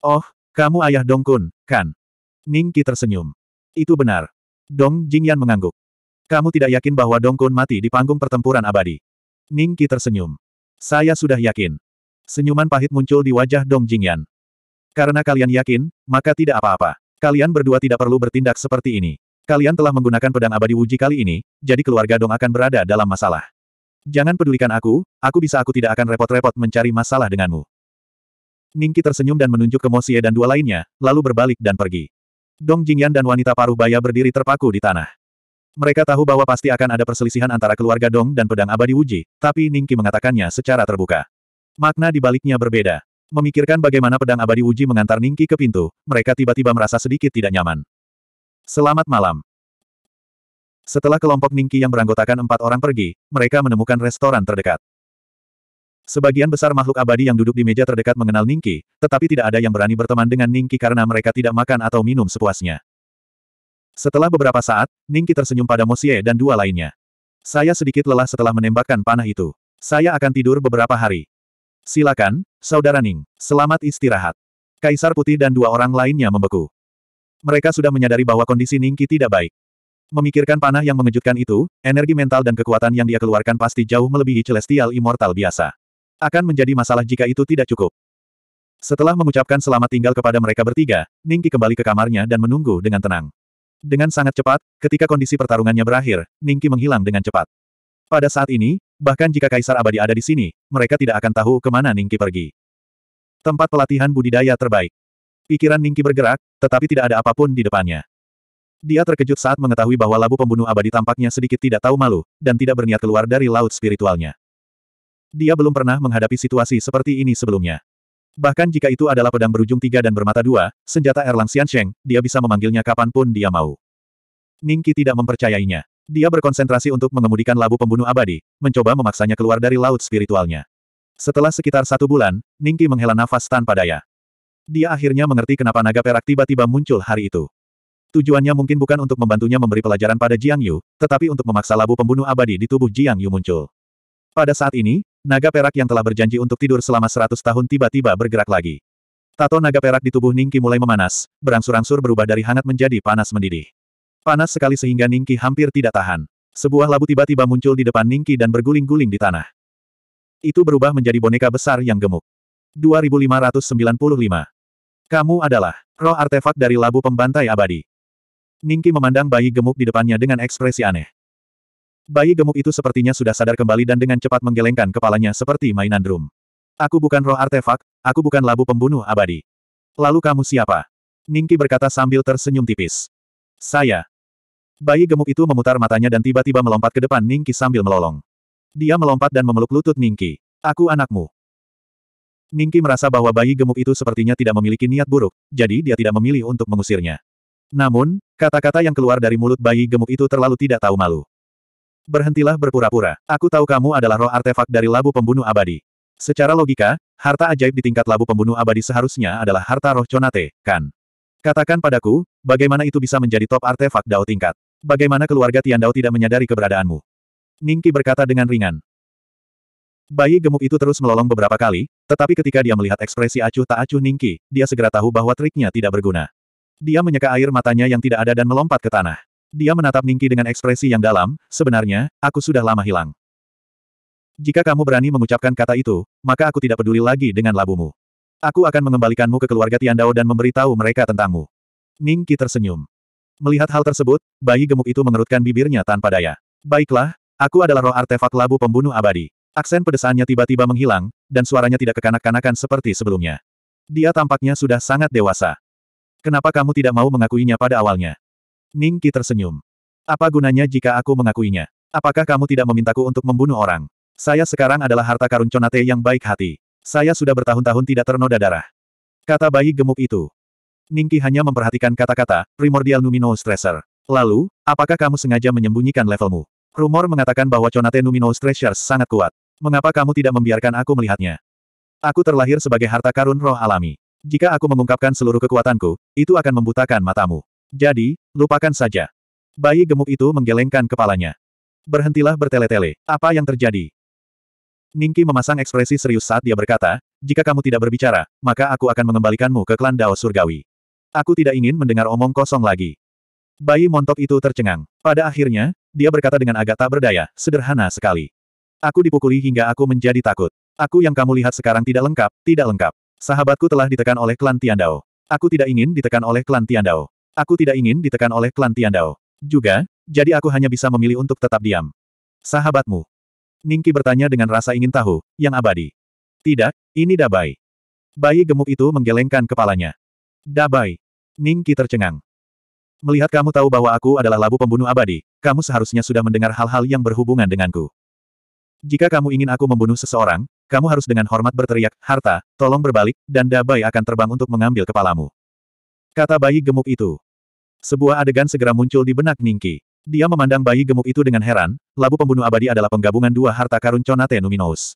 [SPEAKER 1] Oh, kamu ayah Dong Kun, kan? Ningki tersenyum. Itu benar. Dong Jingyan mengangguk. Kamu tidak yakin bahwa Dong Kun mati di panggung pertempuran abadi. Ningki tersenyum. Saya sudah yakin. Senyuman pahit muncul di wajah Dong Jingyan. Karena kalian yakin, maka tidak apa-apa. Kalian berdua tidak perlu bertindak seperti ini. Kalian telah menggunakan pedang abadi wuji kali ini, jadi keluarga Dong akan berada dalam masalah. Jangan pedulikan aku, aku bisa aku tidak akan repot-repot mencari masalah denganmu. Ningki tersenyum dan menunjuk ke Mosie dan dua lainnya, lalu berbalik dan pergi. Dong Jingyan dan wanita paruh baya berdiri terpaku di tanah. Mereka tahu bahwa pasti akan ada perselisihan antara keluarga Dong dan pedang abadi Wuji, tapi Ningki mengatakannya secara terbuka. Makna di baliknya berbeda. Memikirkan bagaimana pedang abadi Wuji mengantar Ningki ke pintu, mereka tiba-tiba merasa sedikit tidak nyaman. Selamat malam. Setelah kelompok Ningki yang beranggotakan empat orang pergi, mereka menemukan restoran terdekat. Sebagian besar makhluk abadi yang duduk di meja terdekat mengenal Ningki, tetapi tidak ada yang berani berteman dengan Ningki karena mereka tidak makan atau minum sepuasnya. Setelah beberapa saat, Ningki tersenyum pada Mosie dan dua lainnya. Saya sedikit lelah setelah menembakkan panah itu. Saya akan tidur beberapa hari. Silakan, Saudara Ning. Selamat istirahat. Kaisar Putih dan dua orang lainnya membeku. Mereka sudah menyadari bahwa kondisi Ningki tidak baik. Memikirkan panah yang mengejutkan itu, energi mental dan kekuatan yang dia keluarkan pasti jauh melebihi Celestial Immortal biasa. Akan menjadi masalah jika itu tidak cukup. Setelah mengucapkan selamat tinggal kepada mereka bertiga, Ningki kembali ke kamarnya dan menunggu dengan tenang. Dengan sangat cepat, ketika kondisi pertarungannya berakhir, Ningki menghilang dengan cepat. Pada saat ini, bahkan jika Kaisar Abadi ada di sini, mereka tidak akan tahu kemana Ningki pergi. Tempat pelatihan budidaya terbaik. Pikiran Ningki bergerak, tetapi tidak ada apapun di depannya. Dia terkejut saat mengetahui bahwa labu pembunuh abadi tampaknya sedikit tidak tahu malu, dan tidak berniat keluar dari laut spiritualnya. Dia belum pernah menghadapi situasi seperti ini sebelumnya. Bahkan jika itu adalah pedang berujung tiga dan bermata dua, senjata Erlang Xiansheng, dia bisa memanggilnya kapanpun dia mau. Ningki tidak mempercayainya. Dia berkonsentrasi untuk mengemudikan labu pembunuh abadi, mencoba memaksanya keluar dari laut spiritualnya. Setelah sekitar satu bulan, Ningki menghela nafas tanpa daya. Dia akhirnya mengerti kenapa naga perak tiba-tiba muncul hari itu. Tujuannya mungkin bukan untuk membantunya memberi pelajaran pada Jiang Yu, tetapi untuk memaksa labu pembunuh abadi di tubuh Jiang Yu muncul. Pada saat ini, naga perak yang telah berjanji untuk tidur selama seratus tahun tiba-tiba bergerak lagi. Tato naga perak di tubuh Ningki mulai memanas, berangsur-angsur berubah dari hangat menjadi panas mendidih. Panas sekali sehingga Ningki hampir tidak tahan. Sebuah labu tiba-tiba muncul di depan Ningki dan berguling-guling di tanah. Itu berubah menjadi boneka besar yang gemuk. 2595. Kamu adalah roh artefak dari labu pembantai abadi. Ningki memandang bayi gemuk di depannya dengan ekspresi aneh. Bayi gemuk itu sepertinya sudah sadar kembali dan dengan cepat menggelengkan kepalanya seperti mainan drum. Aku bukan roh artefak, aku bukan labu pembunuh abadi. Lalu kamu siapa? Ningki berkata sambil tersenyum tipis. Saya, Bayi gemuk itu memutar matanya dan tiba-tiba melompat ke depan Ningki sambil melolong. Dia melompat dan memeluk lutut Ningki. Aku anakmu. Ningki merasa bahwa bayi gemuk itu sepertinya tidak memiliki niat buruk, jadi dia tidak memilih untuk mengusirnya. Namun, kata-kata yang keluar dari mulut bayi gemuk itu terlalu tidak tahu malu. Berhentilah berpura-pura, aku tahu kamu adalah roh artefak dari labu pembunuh abadi. Secara logika, harta ajaib di tingkat labu pembunuh abadi seharusnya adalah harta roh conate, kan? Katakan padaku, bagaimana itu bisa menjadi top artefak dao tingkat? Bagaimana keluarga Tian Dao tidak menyadari keberadaanmu? Ningki berkata dengan ringan. Bayi gemuk itu terus melolong beberapa kali, tetapi ketika dia melihat ekspresi acuh tak acuh Ningki, dia segera tahu bahwa triknya tidak berguna. Dia menyeka air matanya yang tidak ada dan melompat ke tanah. Dia menatap Ningki dengan ekspresi yang dalam, sebenarnya, aku sudah lama hilang. Jika kamu berani mengucapkan kata itu, maka aku tidak peduli lagi dengan labumu. Aku akan mengembalikanmu ke keluarga Tian Dao dan memberitahu mereka tentangmu. Ningki tersenyum. Melihat hal tersebut, bayi gemuk itu mengerutkan bibirnya tanpa daya. Baiklah, aku adalah roh artefak labu pembunuh abadi. Aksen pedesaannya tiba-tiba menghilang, dan suaranya tidak kekanak-kanakan seperti sebelumnya. Dia tampaknya sudah sangat dewasa. Kenapa kamu tidak mau mengakuinya pada awalnya? Ning Qi tersenyum. Apa gunanya jika aku mengakuinya? Apakah kamu tidak memintaku untuk membunuh orang? Saya sekarang adalah harta karun conate yang baik hati. Saya sudah bertahun-tahun tidak ternoda darah. Kata bayi gemuk itu. Ningki hanya memperhatikan kata-kata, primordial Numino Stressor. Lalu, apakah kamu sengaja menyembunyikan levelmu? Rumor mengatakan bahwa Conate Numino Stressor sangat kuat. Mengapa kamu tidak membiarkan aku melihatnya? Aku terlahir sebagai harta karun roh alami. Jika aku mengungkapkan seluruh kekuatanku, itu akan membutakan matamu. Jadi, lupakan saja. Bayi gemuk itu menggelengkan kepalanya. Berhentilah bertele-tele. Apa yang terjadi? Ningki memasang ekspresi serius saat dia berkata, jika kamu tidak berbicara, maka aku akan mengembalikanmu ke klan Dao Surgawi. Aku tidak ingin mendengar omong kosong lagi. Bayi montok itu tercengang. Pada akhirnya, dia berkata dengan agak tak berdaya, sederhana sekali. Aku dipukuli hingga aku menjadi takut. Aku yang kamu lihat sekarang tidak lengkap, tidak lengkap. Sahabatku telah ditekan oleh klan Tiandao. Aku tidak ingin ditekan oleh klan Tiandao. Aku tidak ingin ditekan oleh klan Tiandao. Juga, jadi aku hanya bisa memilih untuk tetap diam. Sahabatmu. Ningki bertanya dengan rasa ingin tahu, yang abadi. Tidak, ini Dabai. Bayi gemuk itu menggelengkan kepalanya. Dabai. Ning Qi tercengang. Melihat kamu tahu bahwa aku adalah labu pembunuh abadi, kamu seharusnya sudah mendengar hal-hal yang berhubungan denganku. Jika kamu ingin aku membunuh seseorang, kamu harus dengan hormat berteriak, harta, tolong berbalik, dan Dabai akan terbang untuk mengambil kepalamu. Kata bayi gemuk itu. Sebuah adegan segera muncul di benak Ningki. Dia memandang bayi gemuk itu dengan heran, labu pembunuh abadi adalah penggabungan dua harta karun Conate Numinous.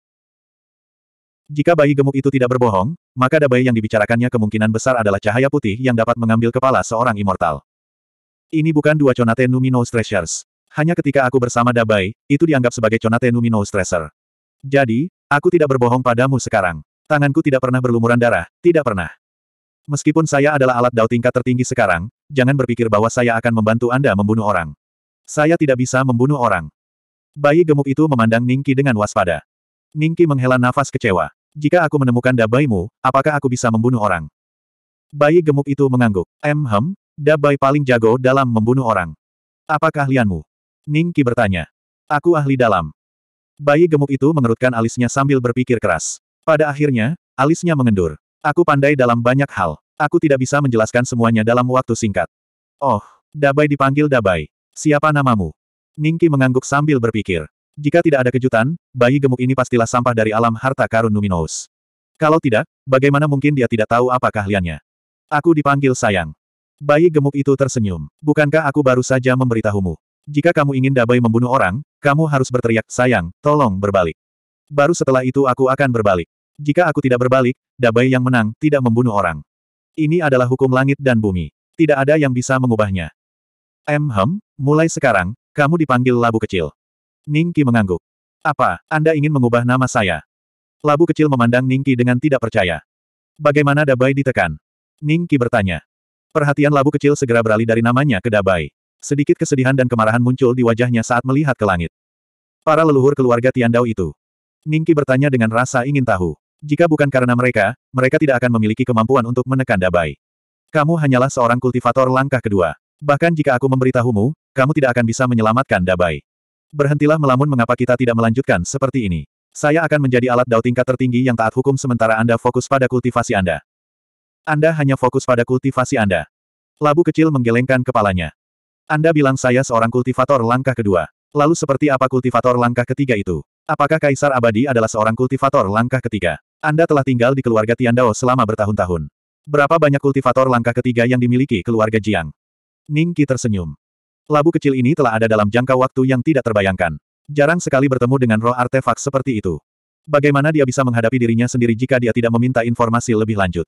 [SPEAKER 1] Jika bayi gemuk itu tidak berbohong, maka dabai yang dibicarakannya kemungkinan besar adalah cahaya putih yang dapat mengambil kepala seorang immortal. Ini bukan dua Conate Numinous Treasures. Hanya ketika aku bersama dabai, itu dianggap sebagai Conate Numinous Treasure. Jadi, aku tidak berbohong padamu sekarang. Tanganku tidak pernah berlumuran darah, tidak pernah. Meskipun saya adalah alat dao tingkat tertinggi sekarang, jangan berpikir bahwa saya akan membantu Anda membunuh orang. Saya tidak bisa membunuh orang. Bayi gemuk itu memandang Ningki dengan waspada. Ningki menghela nafas kecewa. Jika aku menemukan dabaimu, apakah aku bisa membunuh orang? Bayi gemuk itu mengangguk. Em Hem, dabai paling jago dalam membunuh orang. Apakah lianmu? Ningki bertanya. Aku ahli dalam. Bayi gemuk itu mengerutkan alisnya sambil berpikir keras. Pada akhirnya, alisnya mengendur. Aku pandai dalam banyak hal. Aku tidak bisa menjelaskan semuanya dalam waktu singkat. Oh, Dabai dipanggil Dabai. Siapa namamu? Ningki mengangguk sambil berpikir. Jika tidak ada kejutan, bayi gemuk ini pastilah sampah dari alam harta karun Numinous. Kalau tidak, bagaimana mungkin dia tidak tahu apa keahliannya? Aku dipanggil sayang. Bayi gemuk itu tersenyum. Bukankah aku baru saja memberitahumu? Jika kamu ingin Dabai membunuh orang, kamu harus berteriak, sayang, tolong berbalik. Baru setelah itu aku akan berbalik. Jika aku tidak berbalik, Dabai yang menang, tidak membunuh orang. Ini adalah hukum langit dan bumi. Tidak ada yang bisa mengubahnya. Emhem, mulai sekarang, kamu dipanggil labu kecil. Ningki mengangguk. Apa, Anda ingin mengubah nama saya? Labu kecil memandang Ningki dengan tidak percaya. Bagaimana Dabai ditekan? Ningki bertanya. Perhatian labu kecil segera beralih dari namanya ke Dabai. Sedikit kesedihan dan kemarahan muncul di wajahnya saat melihat ke langit. Para leluhur keluarga Tiandao itu. Ningki bertanya dengan rasa ingin tahu. Jika bukan karena mereka, mereka tidak akan memiliki kemampuan untuk menekan Dabai. Kamu hanyalah seorang kultivator langkah kedua. Bahkan jika aku memberitahumu, kamu tidak akan bisa menyelamatkan Dabai. Berhentilah melamun mengapa kita tidak melanjutkan seperti ini. Saya akan menjadi alat dao tingkat tertinggi yang taat hukum sementara Anda fokus pada kultivasi Anda. Anda hanya fokus pada kultivasi Anda. Labu kecil menggelengkan kepalanya. Anda bilang saya seorang kultivator langkah kedua. Lalu seperti apa kultivator langkah ketiga itu? Apakah Kaisar Abadi adalah seorang kultivator langkah ketiga? Anda telah tinggal di keluarga Tiandao selama bertahun-tahun. Berapa banyak kultivator langkah ketiga yang dimiliki keluarga Jiang? Ning Qi tersenyum. Labu kecil ini telah ada dalam jangka waktu yang tidak terbayangkan. Jarang sekali bertemu dengan roh artefak seperti itu. Bagaimana dia bisa menghadapi dirinya sendiri jika dia tidak meminta informasi lebih lanjut?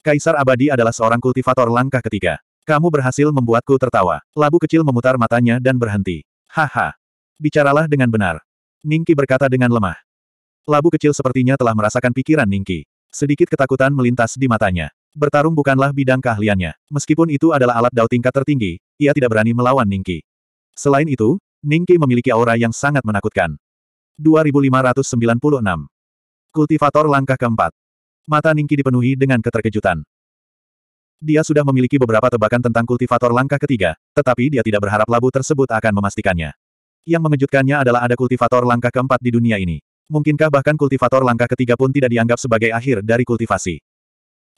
[SPEAKER 1] Kaisar Abadi adalah seorang kultivator langkah ketiga. Kamu berhasil membuatku tertawa. Labu kecil memutar matanya dan berhenti. Haha. Bicaralah dengan benar. Ningki berkata dengan lemah. Labu kecil sepertinya telah merasakan pikiran Ningki. Sedikit ketakutan melintas di matanya. Bertarung bukanlah bidang keahliannya. Meskipun itu adalah alat dao tingkat tertinggi, ia tidak berani melawan Ningki. Selain itu, Ningki memiliki aura yang sangat menakutkan. 2596. Kultivator langkah keempat. Mata Ningki dipenuhi dengan keterkejutan. Dia sudah memiliki beberapa tebakan tentang kultivator langkah ketiga, tetapi dia tidak berharap labu tersebut akan memastikannya. Yang mengejutkannya adalah ada kultivator langkah keempat di dunia ini. Mungkinkah bahkan kultivator langkah ketiga pun tidak dianggap sebagai akhir dari kultivasi.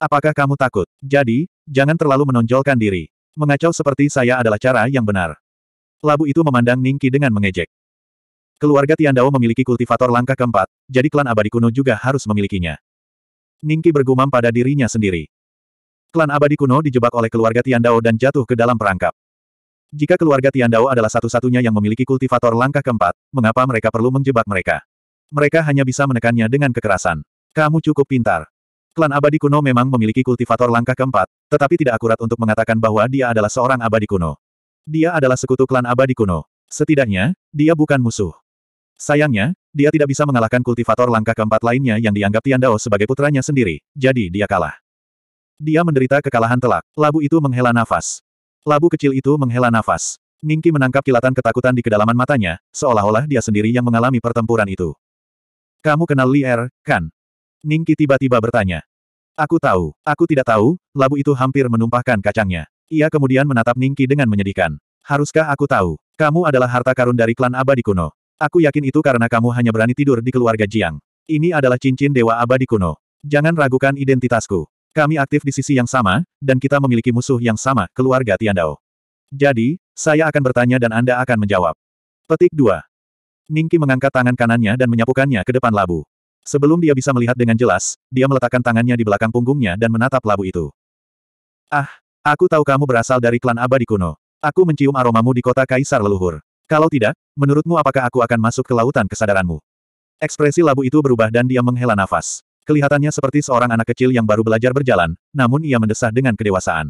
[SPEAKER 1] Apakah kamu takut? Jadi, jangan terlalu menonjolkan diri. Mengacau seperti saya adalah cara yang benar. Labu itu memandang Ningki dengan mengejek. Keluarga Tiandao memiliki kultivator langkah keempat, jadi klan abadi kuno juga harus memilikinya. Ningki bergumam pada dirinya sendiri. Klan abadi kuno dijebak oleh keluarga Tiandao dan jatuh ke dalam perangkap. Jika keluarga Tiandao adalah satu-satunya yang memiliki kultivator langkah keempat, mengapa mereka perlu menjebak mereka? Mereka hanya bisa menekannya dengan kekerasan. Kamu cukup pintar. Klan abadi kuno memang memiliki kultivator langkah keempat, tetapi tidak akurat untuk mengatakan bahwa dia adalah seorang abadi kuno. Dia adalah sekutu klan abadi kuno. Setidaknya, dia bukan musuh. Sayangnya, dia tidak bisa mengalahkan kultivator langkah keempat lainnya yang dianggap Tiandao sebagai putranya sendiri, jadi dia kalah. Dia menderita kekalahan telak. Labu itu menghela nafas. Labu kecil itu menghela nafas. Ningki menangkap kilatan ketakutan di kedalaman matanya, seolah-olah dia sendiri yang mengalami pertempuran itu. Kamu kenal Li Er, kan? Ningki tiba-tiba bertanya. Aku tahu, aku tidak tahu, labu itu hampir menumpahkan kacangnya. Ia kemudian menatap Ningki dengan menyedihkan. Haruskah aku tahu, kamu adalah harta karun dari klan abadi kuno. Aku yakin itu karena kamu hanya berani tidur di keluarga Jiang. Ini adalah cincin dewa abadi kuno. Jangan ragukan identitasku. Kami aktif di sisi yang sama, dan kita memiliki musuh yang sama, keluarga Tiandao. Jadi, saya akan bertanya dan Anda akan menjawab. Petik 2. Ningki mengangkat tangan kanannya dan menyapukannya ke depan labu. Sebelum dia bisa melihat dengan jelas, dia meletakkan tangannya di belakang punggungnya dan menatap labu itu. Ah, aku tahu kamu berasal dari klan abadi kuno. Aku mencium aromamu di kota kaisar leluhur. Kalau tidak, menurutmu apakah aku akan masuk ke lautan kesadaranmu? Ekspresi labu itu berubah dan dia menghela nafas. Kelihatannya seperti seorang anak kecil yang baru belajar berjalan, namun ia mendesah dengan kedewasaan.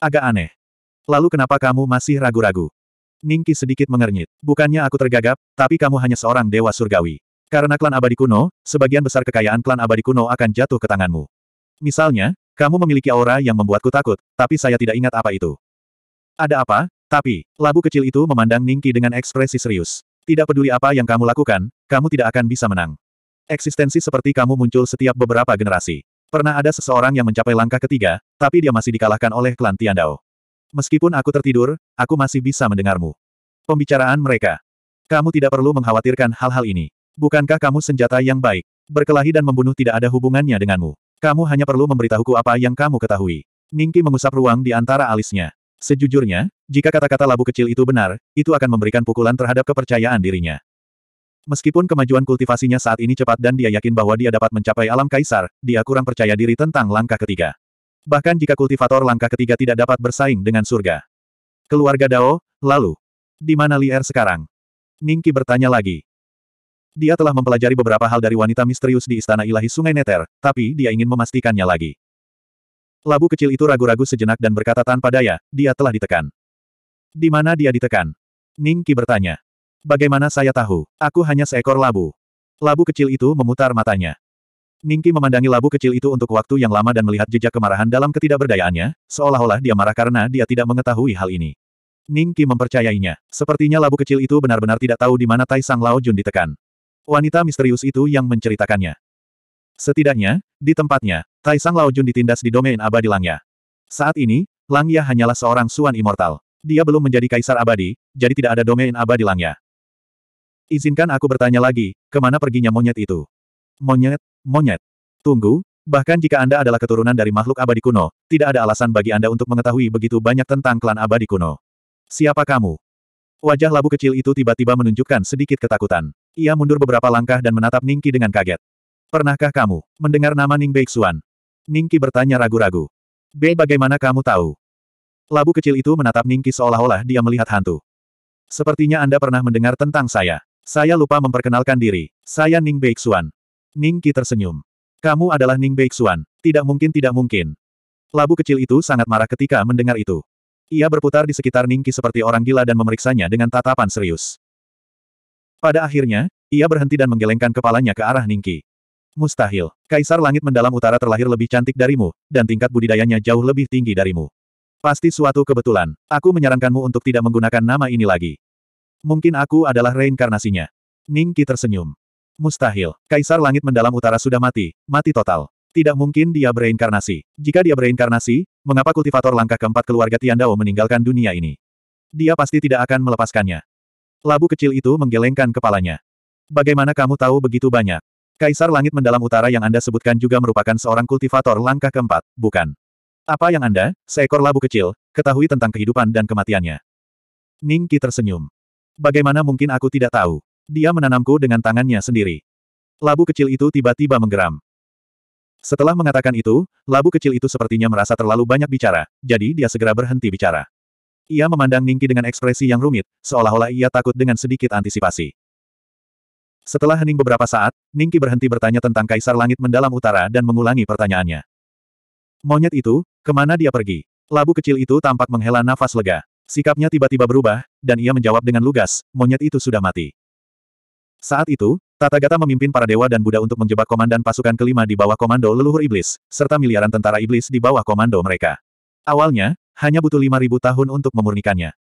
[SPEAKER 1] Agak aneh. Lalu kenapa kamu masih ragu-ragu? Ningki sedikit mengernyit. Bukannya aku tergagap, tapi kamu hanya seorang dewa surgawi. Karena klan abadi kuno, sebagian besar kekayaan klan abadi kuno akan jatuh ke tanganmu. Misalnya, kamu memiliki aura yang membuatku takut, tapi saya tidak ingat apa itu. Ada apa? Tapi, labu kecil itu memandang Ningki dengan ekspresi serius. Tidak peduli apa yang kamu lakukan, kamu tidak akan bisa menang. Eksistensi seperti kamu muncul setiap beberapa generasi. Pernah ada seseorang yang mencapai langkah ketiga, tapi dia masih dikalahkan oleh klan Tiandao. Meskipun aku tertidur, aku masih bisa mendengarmu. Pembicaraan mereka. Kamu tidak perlu mengkhawatirkan hal-hal ini. Bukankah kamu senjata yang baik? Berkelahi dan membunuh tidak ada hubungannya denganmu. Kamu hanya perlu memberitahuku apa yang kamu ketahui. Ningki mengusap ruang di antara alisnya. Sejujurnya, jika kata-kata labu kecil itu benar, itu akan memberikan pukulan terhadap kepercayaan dirinya. Meskipun kemajuan kultivasinya saat ini cepat dan dia yakin bahwa dia dapat mencapai alam kaisar, dia kurang percaya diri tentang langkah ketiga. Bahkan jika kultivator langkah ketiga tidak dapat bersaing dengan surga. Keluarga Dao, lalu. Di mana Lier sekarang? Ningki bertanya lagi. Dia telah mempelajari beberapa hal dari wanita misterius di Istana Ilahi Sungai Neter, tapi dia ingin memastikannya lagi. Labu kecil itu ragu-ragu sejenak dan berkata tanpa daya, dia telah ditekan. Di mana dia ditekan? Ning Qi bertanya. Bagaimana saya tahu? Aku hanya seekor labu. Labu kecil itu memutar matanya. Ningki memandangi labu kecil itu untuk waktu yang lama dan melihat jejak kemarahan dalam ketidakberdayaannya, seolah-olah dia marah karena dia tidak mengetahui hal ini. Ningki mempercayainya. Sepertinya labu kecil itu benar-benar tidak tahu di mana Tai Sang Lao Jun ditekan wanita misterius itu yang menceritakannya. Setidaknya, di tempatnya, Taisang Lao Jun ditindas di domain abadi Langya. Saat ini, Langya hanyalah seorang suan immortal. Dia belum menjadi kaisar abadi, jadi tidak ada domain abadi Langya. Izinkan aku bertanya lagi, kemana perginya monyet itu? Monyet, monyet. Tunggu, bahkan jika Anda adalah keturunan dari makhluk abadi kuno, tidak ada alasan bagi Anda untuk mengetahui begitu banyak tentang klan abadi kuno. Siapa kamu? Wajah labu kecil itu tiba-tiba menunjukkan sedikit ketakutan. Ia mundur beberapa langkah dan menatap Ningki dengan kaget. Pernahkah kamu mendengar nama Ning Beixuan? Ningki bertanya ragu-ragu. B bagaimana kamu tahu? Labu kecil itu menatap Ningki seolah-olah dia melihat hantu. Sepertinya Anda pernah mendengar tentang saya. Saya lupa memperkenalkan diri. Saya Ning Beixuan. Ningki tersenyum. Kamu adalah Ning Beixuan. Tidak mungkin tidak mungkin. Labu kecil itu sangat marah ketika mendengar itu. Ia berputar di sekitar Ningki seperti orang gila dan memeriksanya dengan tatapan serius. Pada akhirnya, ia berhenti dan menggelengkan kepalanya ke arah Ningki. Mustahil. Kaisar Langit Mendalam Utara terlahir lebih cantik darimu, dan tingkat budidayanya jauh lebih tinggi darimu. Pasti suatu kebetulan. Aku menyarankanmu untuk tidak menggunakan nama ini lagi. Mungkin aku adalah reinkarnasinya. Ningki tersenyum. Mustahil. Kaisar Langit Mendalam Utara sudah mati, mati total. Tidak mungkin dia bereinkarnasi. Jika dia bereinkarnasi, mengapa kultivator langkah keempat keluarga Tiandao meninggalkan dunia ini? Dia pasti tidak akan melepaskannya. Labu kecil itu menggelengkan kepalanya. Bagaimana kamu tahu begitu banyak? Kaisar Langit Mendalam Utara yang Anda sebutkan juga merupakan seorang kultivator langkah keempat, bukan? Apa yang Anda, seekor labu kecil, ketahui tentang kehidupan dan kematiannya? Ningki tersenyum. Bagaimana mungkin aku tidak tahu? Dia menanamku dengan tangannya sendiri. Labu kecil itu tiba-tiba menggeram. Setelah mengatakan itu, labu kecil itu sepertinya merasa terlalu banyak bicara, jadi dia segera berhenti bicara. Ia memandang Ningki dengan ekspresi yang rumit, seolah-olah ia takut dengan sedikit antisipasi. Setelah hening beberapa saat, Ningki berhenti bertanya tentang Kaisar Langit Mendalam Utara dan mengulangi pertanyaannya. Monyet itu, kemana dia pergi? Labu kecil itu tampak menghela nafas lega. Sikapnya tiba-tiba berubah, dan ia menjawab dengan lugas, monyet itu sudah mati. Saat itu, Tata Gata memimpin para dewa dan Buddha untuk menjebak komandan pasukan kelima di bawah komando leluhur iblis, serta miliaran tentara iblis di bawah komando mereka. Awalnya, hanya butuh lima ribu tahun untuk memurnikannya.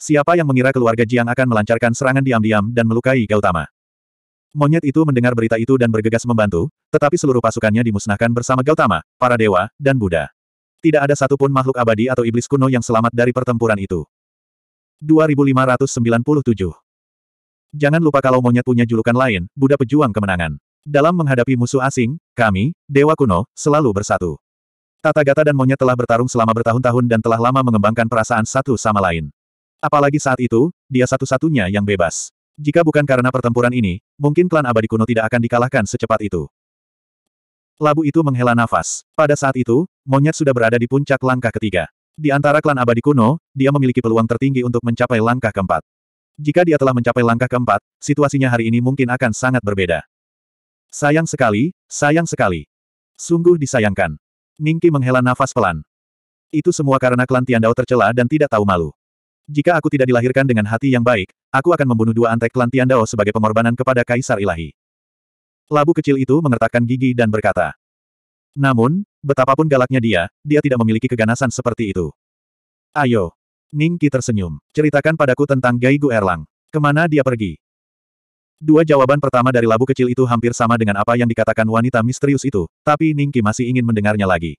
[SPEAKER 1] Siapa yang mengira keluarga Jiang akan melancarkan serangan diam-diam dan melukai Gautama? Monyet itu mendengar berita itu dan bergegas membantu, tetapi seluruh pasukannya dimusnahkan bersama Gautama, para dewa, dan Buddha. Tidak ada satupun makhluk abadi atau iblis kuno yang selamat dari pertempuran itu. 2597 Jangan lupa kalau monyet punya julukan lain, Buddha Pejuang Kemenangan. Dalam menghadapi musuh asing, kami, Dewa Kuno, selalu bersatu. Tata Gata dan Monyet telah bertarung selama bertahun-tahun dan telah lama mengembangkan perasaan satu sama lain. Apalagi saat itu, dia satu-satunya yang bebas. Jika bukan karena pertempuran ini, mungkin klan abadi kuno tidak akan dikalahkan secepat itu. Labu itu menghela nafas. Pada saat itu, Monyet sudah berada di puncak langkah ketiga. Di antara klan abadi kuno, dia memiliki peluang tertinggi untuk mencapai langkah keempat. Jika dia telah mencapai langkah keempat, situasinya hari ini mungkin akan sangat berbeda. Sayang sekali, sayang sekali. Sungguh disayangkan. Ningki menghela nafas pelan. Itu semua karena klan Dao tercela dan tidak tahu malu. Jika aku tidak dilahirkan dengan hati yang baik, aku akan membunuh dua antek klan Dao sebagai pengorbanan kepada Kaisar Ilahi. Labu kecil itu mengertakkan gigi dan berkata. Namun, betapapun galaknya dia, dia tidak memiliki keganasan seperti itu. Ayo. Ningki tersenyum. Ceritakan padaku tentang Gaigu Erlang. Kemana dia pergi? Dua jawaban pertama dari labu kecil itu hampir sama dengan apa yang dikatakan wanita misterius itu, tapi Ningki masih ingin mendengarnya lagi.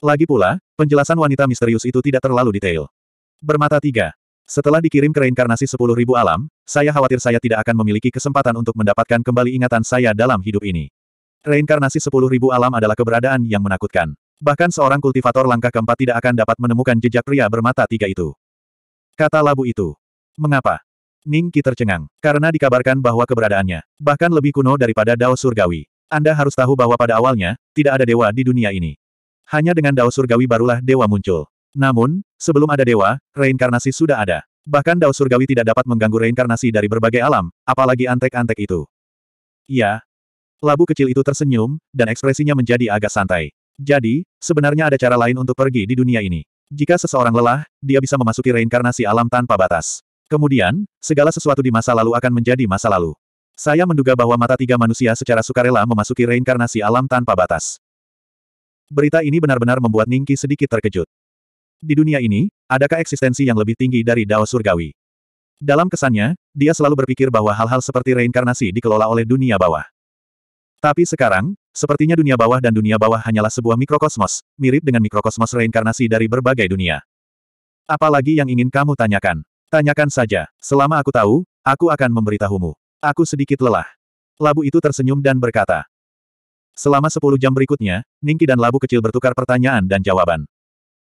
[SPEAKER 1] Lagi pula, penjelasan wanita misterius itu tidak terlalu detail. Bermata tiga. Setelah dikirim ke reinkarnasi sepuluh ribu alam, saya khawatir saya tidak akan memiliki kesempatan untuk mendapatkan kembali ingatan saya dalam hidup ini. Reinkarnasi sepuluh ribu alam adalah keberadaan yang menakutkan. Bahkan seorang kultivator langkah keempat tidak akan dapat menemukan jejak pria bermata tiga itu. Kata labu itu. Mengapa? Ning Qi tercengang, karena dikabarkan bahwa keberadaannya, bahkan lebih kuno daripada Dao Surgawi. Anda harus tahu bahwa pada awalnya, tidak ada dewa di dunia ini. Hanya dengan Dao Surgawi barulah dewa muncul. Namun, sebelum ada dewa, reinkarnasi sudah ada. Bahkan Dao Surgawi tidak dapat mengganggu reinkarnasi dari berbagai alam, apalagi antek-antek itu. Iya. Labu kecil itu tersenyum, dan ekspresinya menjadi agak santai. Jadi, sebenarnya ada cara lain untuk pergi di dunia ini. Jika seseorang lelah, dia bisa memasuki reinkarnasi alam tanpa batas. Kemudian, segala sesuatu di masa lalu akan menjadi masa lalu. Saya menduga bahwa mata tiga manusia secara sukarela memasuki reinkarnasi alam tanpa batas. Berita ini benar-benar membuat Ningki sedikit terkejut. Di dunia ini, adakah eksistensi yang lebih tinggi dari Dao Surgawi? Dalam kesannya, dia selalu berpikir bahwa hal-hal seperti reinkarnasi dikelola oleh dunia bawah. Tapi sekarang, sepertinya dunia bawah dan dunia bawah hanyalah sebuah mikrokosmos, mirip dengan mikrokosmos reinkarnasi dari berbagai dunia. Apalagi yang ingin kamu tanyakan? Tanyakan saja, selama aku tahu, aku akan memberitahumu. Aku sedikit lelah. Labu itu tersenyum dan berkata. Selama sepuluh jam berikutnya, Ningki dan Labu kecil bertukar pertanyaan dan jawaban.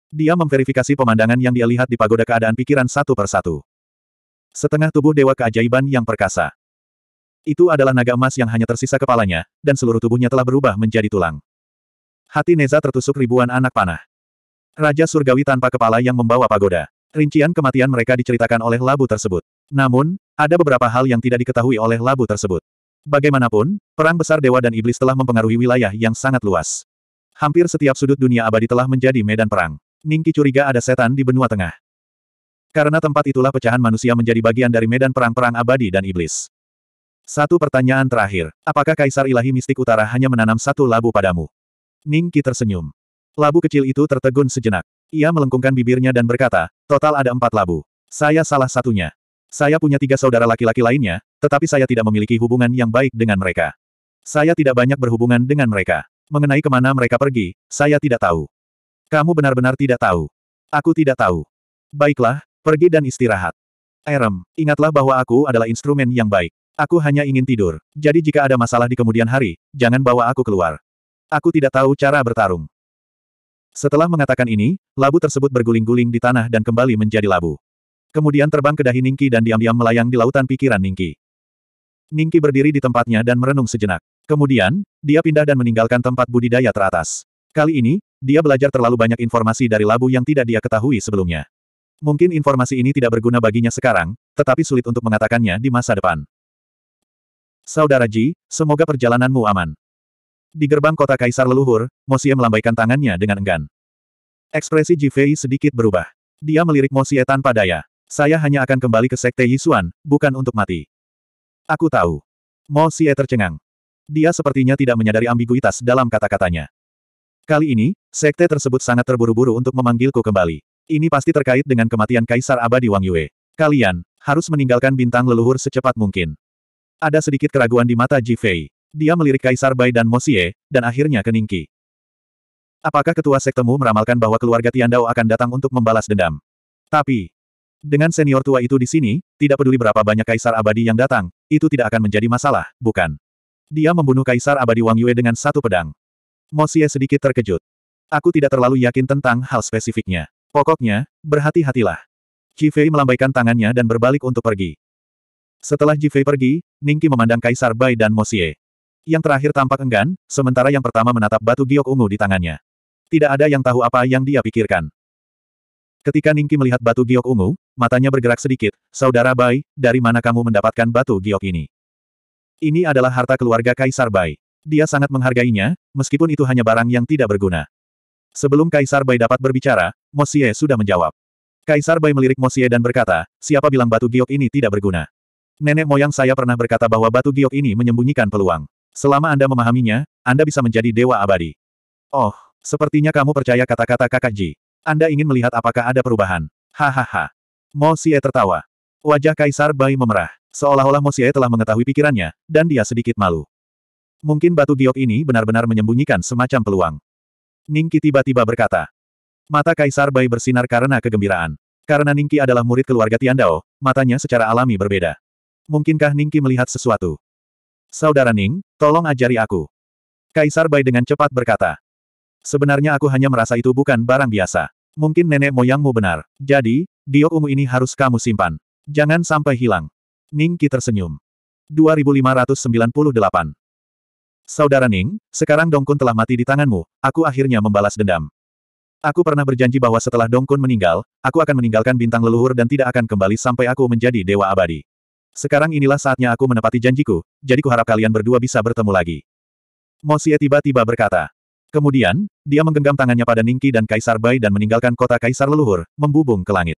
[SPEAKER 1] Dia memverifikasi pemandangan yang dia lihat di pagoda keadaan pikiran satu persatu. Setengah tubuh dewa keajaiban yang perkasa. Itu adalah naga emas yang hanya tersisa kepalanya, dan seluruh tubuhnya telah berubah menjadi tulang. Hati Neza tertusuk ribuan anak panah. Raja surgawi tanpa kepala yang membawa pagoda. Rincian kematian mereka diceritakan oleh labu tersebut. Namun, ada beberapa hal yang tidak diketahui oleh labu tersebut. Bagaimanapun, perang besar dewa dan iblis telah mempengaruhi wilayah yang sangat luas. Hampir setiap sudut dunia abadi telah menjadi medan perang. Ningki curiga ada setan di benua tengah. Karena tempat itulah pecahan manusia menjadi bagian dari medan perang-perang abadi dan iblis. Satu pertanyaan terakhir, apakah Kaisar Ilahi Mistik Utara hanya menanam satu labu padamu? Ningki tersenyum. Labu kecil itu tertegun sejenak. Ia melengkungkan bibirnya dan berkata, total ada empat labu. Saya salah satunya. Saya punya tiga saudara laki-laki lainnya, tetapi saya tidak memiliki hubungan yang baik dengan mereka. Saya tidak banyak berhubungan dengan mereka. Mengenai kemana mereka pergi, saya tidak tahu. Kamu benar-benar tidak tahu. Aku tidak tahu. Baiklah, pergi dan istirahat. Erem, ingatlah bahwa aku adalah instrumen yang baik. Aku hanya ingin tidur. Jadi jika ada masalah di kemudian hari, jangan bawa aku keluar. Aku tidak tahu cara bertarung. Setelah mengatakan ini, labu tersebut berguling-guling di tanah dan kembali menjadi labu. Kemudian terbang ke dahi Ningki dan diam-diam melayang di lautan pikiran Ningki. Ningki berdiri di tempatnya dan merenung sejenak. Kemudian, dia pindah dan meninggalkan tempat budidaya teratas. Kali ini, dia belajar terlalu banyak informasi dari labu yang tidak dia ketahui sebelumnya. Mungkin informasi ini tidak berguna baginya sekarang, tetapi sulit untuk mengatakannya di masa depan. Saudara Ji, semoga perjalananmu aman. Di gerbang kota Kaisar Leluhur, Mosie melambaikan tangannya dengan enggan. Ekspresi Jivei sedikit berubah. Dia melirik Mosie tanpa daya. Saya hanya akan kembali ke Sekte Yisuan, bukan untuk mati. Aku tahu. Mosie tercengang. Dia sepertinya tidak menyadari ambiguitas dalam kata-katanya. Kali ini, Sekte tersebut sangat terburu-buru untuk memanggilku kembali. Ini pasti terkait dengan kematian Kaisar Abadi Wang Yue. Kalian, harus meninggalkan bintang leluhur secepat mungkin. Ada sedikit keraguan di mata Jivei. Dia melirik Kaisar Bai dan Mosie, dan akhirnya ke Ningki. Apakah ketua sektemu meramalkan bahwa keluarga Tiandao akan datang untuk membalas dendam? Tapi, dengan senior tua itu di sini, tidak peduli berapa banyak Kaisar Abadi yang datang, itu tidak akan menjadi masalah, bukan? Dia membunuh Kaisar Abadi Wang Yue dengan satu pedang. Mosie sedikit terkejut. Aku tidak terlalu yakin tentang hal spesifiknya. Pokoknya, berhati-hatilah. Jifei melambaikan tangannya dan berbalik untuk pergi. Setelah Jifei pergi, Ningki memandang Kaisar Bai dan Mosie. Yang terakhir tampak enggan, sementara yang pertama menatap batu giok ungu di tangannya. Tidak ada yang tahu apa yang dia pikirkan. Ketika Ningki melihat batu giok ungu, matanya bergerak sedikit, Saudara Bai, dari mana kamu mendapatkan batu giok ini? Ini adalah harta keluarga Kaisar Bai. Dia sangat menghargainya, meskipun itu hanya barang yang tidak berguna. Sebelum Kaisar Bai dapat berbicara, Mosie sudah menjawab. Kaisar Bai melirik Mosie dan berkata, siapa bilang batu giok ini tidak berguna? Nenek moyang saya pernah berkata bahwa batu giok ini menyembunyikan peluang. Selama Anda memahaminya, Anda bisa menjadi dewa abadi. Oh, sepertinya kamu percaya kata-kata kakak Ji. Anda ingin melihat apakah ada perubahan. Hahaha. Mo Xie tertawa. Wajah Kaisar Bai memerah, seolah-olah Mo Xie telah mengetahui pikirannya, dan dia sedikit malu. Mungkin batu giok ini benar-benar menyembunyikan semacam peluang. Ningki tiba-tiba berkata. Mata Kaisar Bai bersinar karena kegembiraan. Karena Ningki adalah murid keluarga Tiandao, matanya secara alami berbeda. Mungkinkah Ningki melihat sesuatu? Saudara Ning, tolong ajari aku. Kaisar Bai dengan cepat berkata. Sebenarnya aku hanya merasa itu bukan barang biasa. Mungkin nenek moyangmu benar. Jadi, diok ungu ini harus kamu simpan. Jangan sampai hilang. Ning Qi tersenyum. 2598 Saudara Ning, sekarang Dongkun telah mati di tanganmu, aku akhirnya membalas dendam. Aku pernah berjanji bahwa setelah Dongkun meninggal, aku akan meninggalkan bintang leluhur dan tidak akan kembali sampai aku menjadi dewa abadi. Sekarang inilah saatnya aku menepati janjiku, jadi kuharap kalian berdua bisa bertemu lagi. Mosie tiba-tiba berkata. Kemudian, dia menggenggam tangannya pada Ningki dan Kaisar Bai dan meninggalkan kota Kaisar Leluhur, membubung ke langit.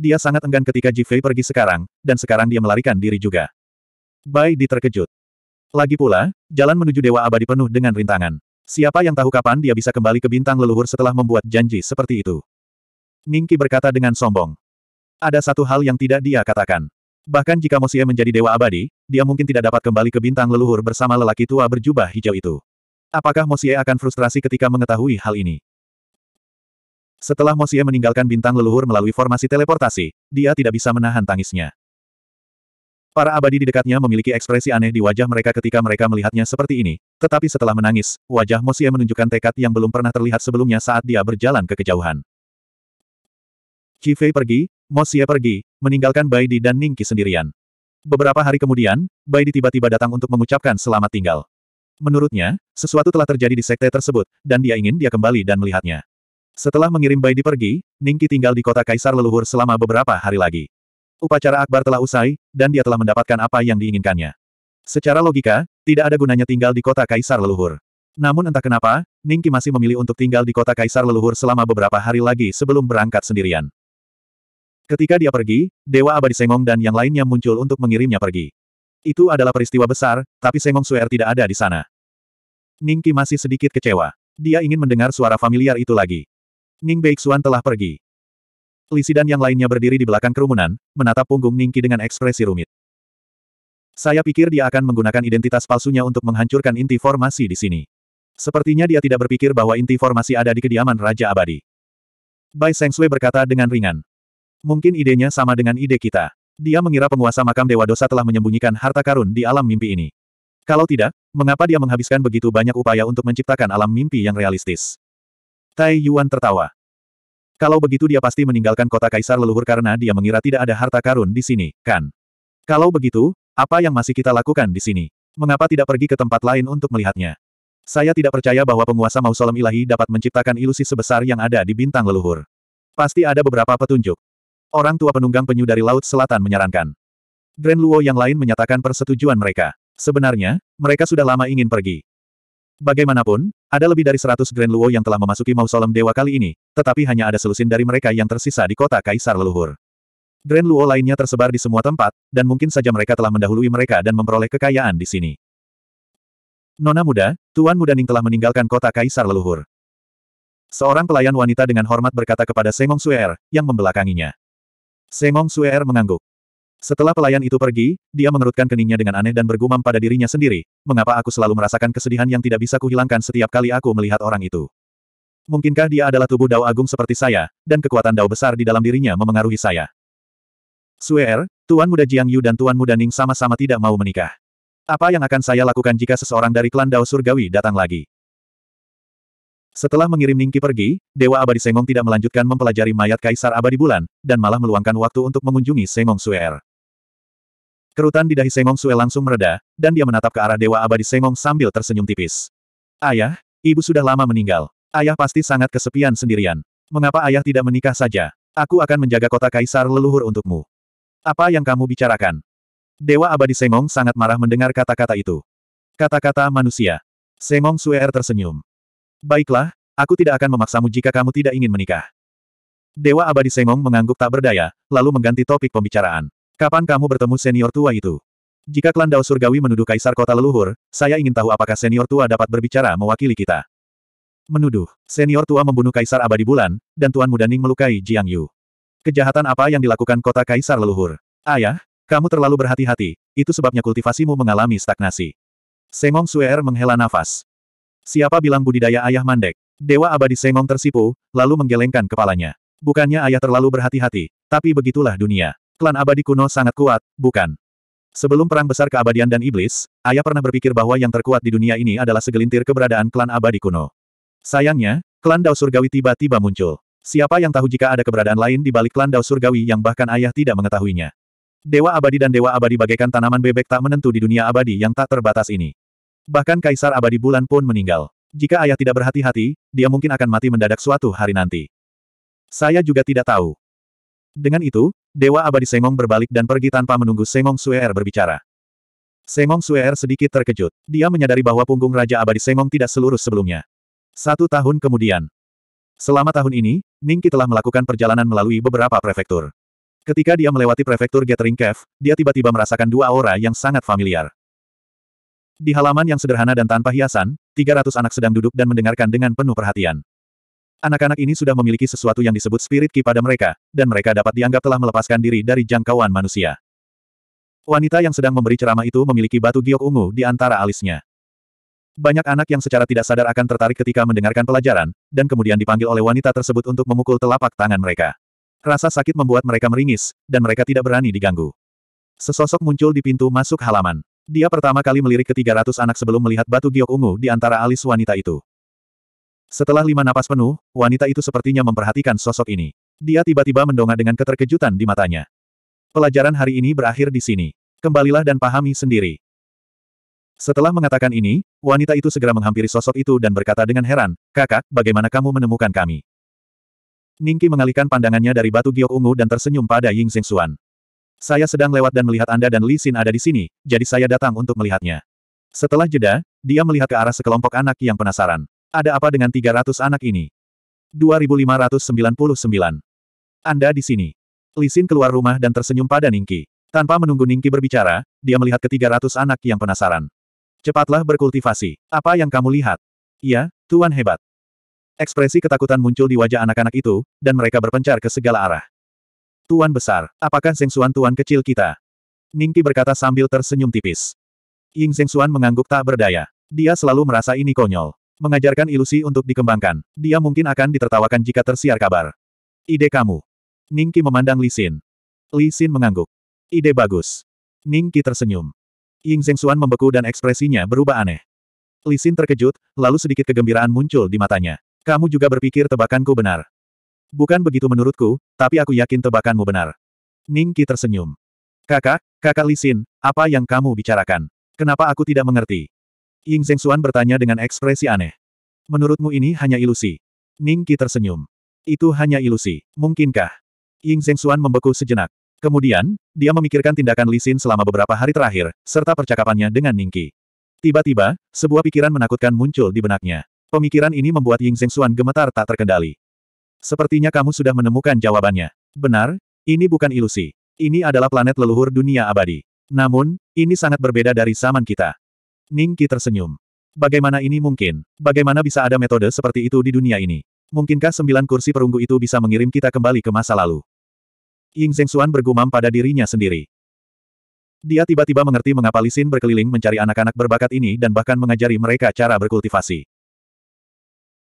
[SPEAKER 1] Dia sangat enggan ketika Jifei pergi sekarang, dan sekarang dia melarikan diri juga. Bai diterkejut. Lagi pula, jalan menuju Dewa Abadi penuh dengan rintangan. Siapa yang tahu kapan dia bisa kembali ke bintang leluhur setelah membuat janji seperti itu? Ningki berkata dengan sombong. Ada satu hal yang tidak dia katakan. Bahkan jika Mosie menjadi dewa abadi, dia mungkin tidak dapat kembali ke bintang leluhur bersama lelaki tua berjubah hijau itu. Apakah Mosie akan frustrasi ketika mengetahui hal ini? Setelah Mosie meninggalkan bintang leluhur melalui formasi teleportasi, dia tidak bisa menahan tangisnya. Para abadi di dekatnya memiliki ekspresi aneh di wajah mereka ketika mereka melihatnya seperti ini, tetapi setelah menangis, wajah Mosie menunjukkan tekad yang belum pernah terlihat sebelumnya saat dia berjalan ke kejauhan. Qi pergi, Mosie pergi, meninggalkan Baidi dan Ningki sendirian. Beberapa hari kemudian, Baidi tiba-tiba datang untuk mengucapkan selamat tinggal. Menurutnya, sesuatu telah terjadi di sekte tersebut, dan dia ingin dia kembali dan melihatnya. Setelah mengirim Baidi pergi, Ningki tinggal di kota Kaisar Leluhur selama beberapa hari lagi. Upacara akbar telah usai, dan dia telah mendapatkan apa yang diinginkannya. Secara logika, tidak ada gunanya tinggal di kota Kaisar Leluhur. Namun entah kenapa, Ningki masih memilih untuk tinggal di kota Kaisar Leluhur selama beberapa hari lagi sebelum berangkat sendirian. Ketika dia pergi, Dewa Abadi Sengong dan yang lainnya muncul untuk mengirimnya pergi. Itu adalah peristiwa besar, tapi Sengong Suer tidak ada di sana. Ningki masih sedikit kecewa. Dia ingin mendengar suara familiar itu lagi. Ning Beixuan telah pergi. Lisi dan yang lainnya berdiri di belakang kerumunan, menatap punggung Ningki dengan ekspresi rumit. Saya pikir dia akan menggunakan identitas palsunya untuk menghancurkan inti formasi di sini. Sepertinya dia tidak berpikir bahwa inti formasi ada di kediaman Raja Abadi. Bai Sengsui berkata dengan ringan. Mungkin idenya sama dengan ide kita. Dia mengira penguasa makam Dewa Dosa telah menyembunyikan harta karun di alam mimpi ini. Kalau tidak, mengapa dia menghabiskan begitu banyak upaya untuk menciptakan alam mimpi yang realistis? Tai Yuan tertawa. Kalau begitu dia pasti meninggalkan kota kaisar leluhur karena dia mengira tidak ada harta karun di sini, kan? Kalau begitu, apa yang masih kita lakukan di sini? Mengapa tidak pergi ke tempat lain untuk melihatnya? Saya tidak percaya bahwa penguasa mausolem ilahi dapat menciptakan ilusi sebesar yang ada di bintang leluhur. Pasti ada beberapa petunjuk. Orang tua penunggang penyu dari Laut Selatan menyarankan. Grand Luo yang lain menyatakan persetujuan mereka. Sebenarnya, mereka sudah lama ingin pergi. Bagaimanapun, ada lebih dari 100 Grand Luo yang telah memasuki mausolem dewa kali ini, tetapi hanya ada selusin dari mereka yang tersisa di kota Kaisar Leluhur. Grand Luo lainnya tersebar di semua tempat, dan mungkin saja mereka telah mendahului mereka dan memperoleh kekayaan di sini. Nona muda, Tuan muda Ning telah meninggalkan kota Kaisar Leluhur. Seorang pelayan wanita dengan hormat berkata kepada Sengong Suer, er, yang membelakanginya. Semong Suer mengangguk. Setelah pelayan itu pergi, dia mengerutkan keningnya dengan aneh dan bergumam pada dirinya sendiri, mengapa aku selalu merasakan kesedihan yang tidak bisa kuhilangkan setiap kali aku melihat orang itu. Mungkinkah dia adalah tubuh dao agung seperti saya, dan kekuatan dao besar di dalam dirinya memengaruhi saya. Suer, Tuan Muda Jiang Yu dan Tuan Muda Ning sama-sama tidak mau menikah. Apa yang akan saya lakukan jika seseorang dari klan Dao Surgawi datang lagi? Setelah mengirim Ningki pergi, Dewa Abadi Sengong tidak melanjutkan mempelajari mayat Kaisar Abadi Bulan, dan malah meluangkan waktu untuk mengunjungi Sengong Suer. Kerutan di dahi Sengong Su'er langsung mereda, dan dia menatap ke arah Dewa Abadi Sengong sambil tersenyum tipis. Ayah, ibu sudah lama meninggal. Ayah pasti sangat kesepian sendirian. Mengapa ayah tidak menikah saja? Aku akan menjaga kota Kaisar leluhur untukmu. Apa yang kamu bicarakan? Dewa Abadi Sengong sangat marah mendengar kata-kata itu. Kata-kata manusia. Sengong Suer tersenyum. Baiklah, aku tidak akan memaksamu jika kamu tidak ingin menikah. Dewa abadi Sengong mengangguk tak berdaya, lalu mengganti topik pembicaraan. Kapan kamu bertemu senior tua itu? Jika klan Dao Surgawi menuduh kaisar kota leluhur, saya ingin tahu apakah senior tua dapat berbicara mewakili kita. Menuduh, senior tua membunuh kaisar abadi bulan, dan Tuan Mudaning melukai Jiang Yu. Kejahatan apa yang dilakukan kota kaisar leluhur? Ayah, kamu terlalu berhati-hati, itu sebabnya kultivasimu mengalami stagnasi. Sengong Suer er menghela nafas. Siapa bilang budidaya ayah mandek? Dewa abadi Sengong tersipu, lalu menggelengkan kepalanya. Bukannya ayah terlalu berhati-hati, tapi begitulah dunia. Klan abadi kuno sangat kuat, bukan? Sebelum perang besar keabadian dan iblis, ayah pernah berpikir bahwa yang terkuat di dunia ini adalah segelintir keberadaan klan abadi kuno. Sayangnya, klan Dao Surgawi tiba-tiba muncul. Siapa yang tahu jika ada keberadaan lain di balik klan Dao Surgawi yang bahkan ayah tidak mengetahuinya? Dewa abadi dan dewa abadi bagaikan tanaman bebek tak menentu di dunia abadi yang tak terbatas ini. Bahkan Kaisar Abadi Bulan pun meninggal. Jika ayah tidak berhati-hati, dia mungkin akan mati mendadak suatu hari nanti. Saya juga tidak tahu. Dengan itu, Dewa Abadi Sengong berbalik dan pergi tanpa menunggu Sengong Suer berbicara. Sengong Suer sedikit terkejut. Dia menyadari bahwa punggung Raja Abadi Sengong tidak selurus sebelumnya. Satu tahun kemudian. Selama tahun ini, Ningki telah melakukan perjalanan melalui beberapa prefektur. Ketika dia melewati prefektur Gathering Cave, dia tiba-tiba merasakan dua aura yang sangat familiar. Di halaman yang sederhana dan tanpa hiasan, 300 anak sedang duduk dan mendengarkan dengan penuh perhatian. Anak-anak ini sudah memiliki sesuatu yang disebut spirit key pada mereka, dan mereka dapat dianggap telah melepaskan diri dari jangkauan manusia. Wanita yang sedang memberi ceramah itu memiliki batu giok ungu di antara alisnya. Banyak anak yang secara tidak sadar akan tertarik ketika mendengarkan pelajaran, dan kemudian dipanggil oleh wanita tersebut untuk memukul telapak tangan mereka. Rasa sakit membuat mereka meringis, dan mereka tidak berani diganggu. Sesosok muncul di pintu masuk halaman. Dia pertama kali melirik ke 300 anak sebelum melihat batu giok ungu di antara alis wanita itu. Setelah lima napas penuh, wanita itu sepertinya memperhatikan sosok ini. Dia tiba-tiba mendongak dengan keterkejutan di matanya. Pelajaran hari ini berakhir di sini. Kembalilah dan pahami sendiri. Setelah mengatakan ini, wanita itu segera menghampiri sosok itu dan berkata dengan heran, Kakak, bagaimana kamu menemukan kami? Ningki mengalihkan pandangannya dari batu giok ungu dan tersenyum pada Ying Xuan. Saya sedang lewat dan melihat Anda dan Li Xin ada di sini, jadi saya datang untuk melihatnya. Setelah jeda, dia melihat ke arah sekelompok anak yang penasaran. Ada apa dengan 300 anak ini? 2599. Anda di sini. Li Xin keluar rumah dan tersenyum pada Ningki. Tanpa menunggu Ningki berbicara, dia melihat ke 300 anak yang penasaran. Cepatlah berkultivasi. Apa yang kamu lihat? Iya, Tuan hebat. Ekspresi ketakutan muncul di wajah anak-anak itu, dan mereka berpencar ke segala arah. Tuan besar, apakah Xuan tuan kecil kita? Ningki berkata sambil tersenyum tipis. Ying Xuan mengangguk tak berdaya. Dia selalu merasa ini konyol. Mengajarkan ilusi untuk dikembangkan. Dia mungkin akan ditertawakan jika tersiar kabar. Ide kamu. Ningki memandang Li Xin. Li Xin mengangguk. Ide bagus. Ningki tersenyum. Ying Xuan membeku dan ekspresinya berubah aneh. Li Xin terkejut, lalu sedikit kegembiraan muncul di matanya. Kamu juga berpikir tebakanku benar. Bukan begitu menurutku, tapi aku yakin tebakanmu benar. Ning Qi tersenyum. Kakak, kakak Lisin, apa yang kamu bicarakan? Kenapa aku tidak mengerti? Ying Zhengxuan bertanya dengan ekspresi aneh. Menurutmu ini hanya ilusi? Ning Qi tersenyum. Itu hanya ilusi, mungkinkah? Ying Zhengxuan membeku sejenak. Kemudian, dia memikirkan tindakan Lisin selama beberapa hari terakhir, serta percakapannya dengan Ning Qi. Tiba-tiba, sebuah pikiran menakutkan muncul di benaknya. Pemikiran ini membuat Ying Zhengxuan gemetar tak terkendali. Sepertinya kamu sudah menemukan jawabannya. Benar, ini bukan ilusi. Ini adalah planet leluhur dunia abadi. Namun, ini sangat berbeda dari zaman kita. Ningki tersenyum. Bagaimana ini mungkin? Bagaimana bisa ada metode seperti itu di dunia ini? Mungkinkah sembilan kursi perunggu itu bisa mengirim kita kembali ke masa lalu? Ying Zhengxuan bergumam pada dirinya sendiri. Dia tiba-tiba mengerti mengapa Lisin berkeliling mencari anak-anak berbakat ini dan bahkan mengajari mereka cara berkultivasi.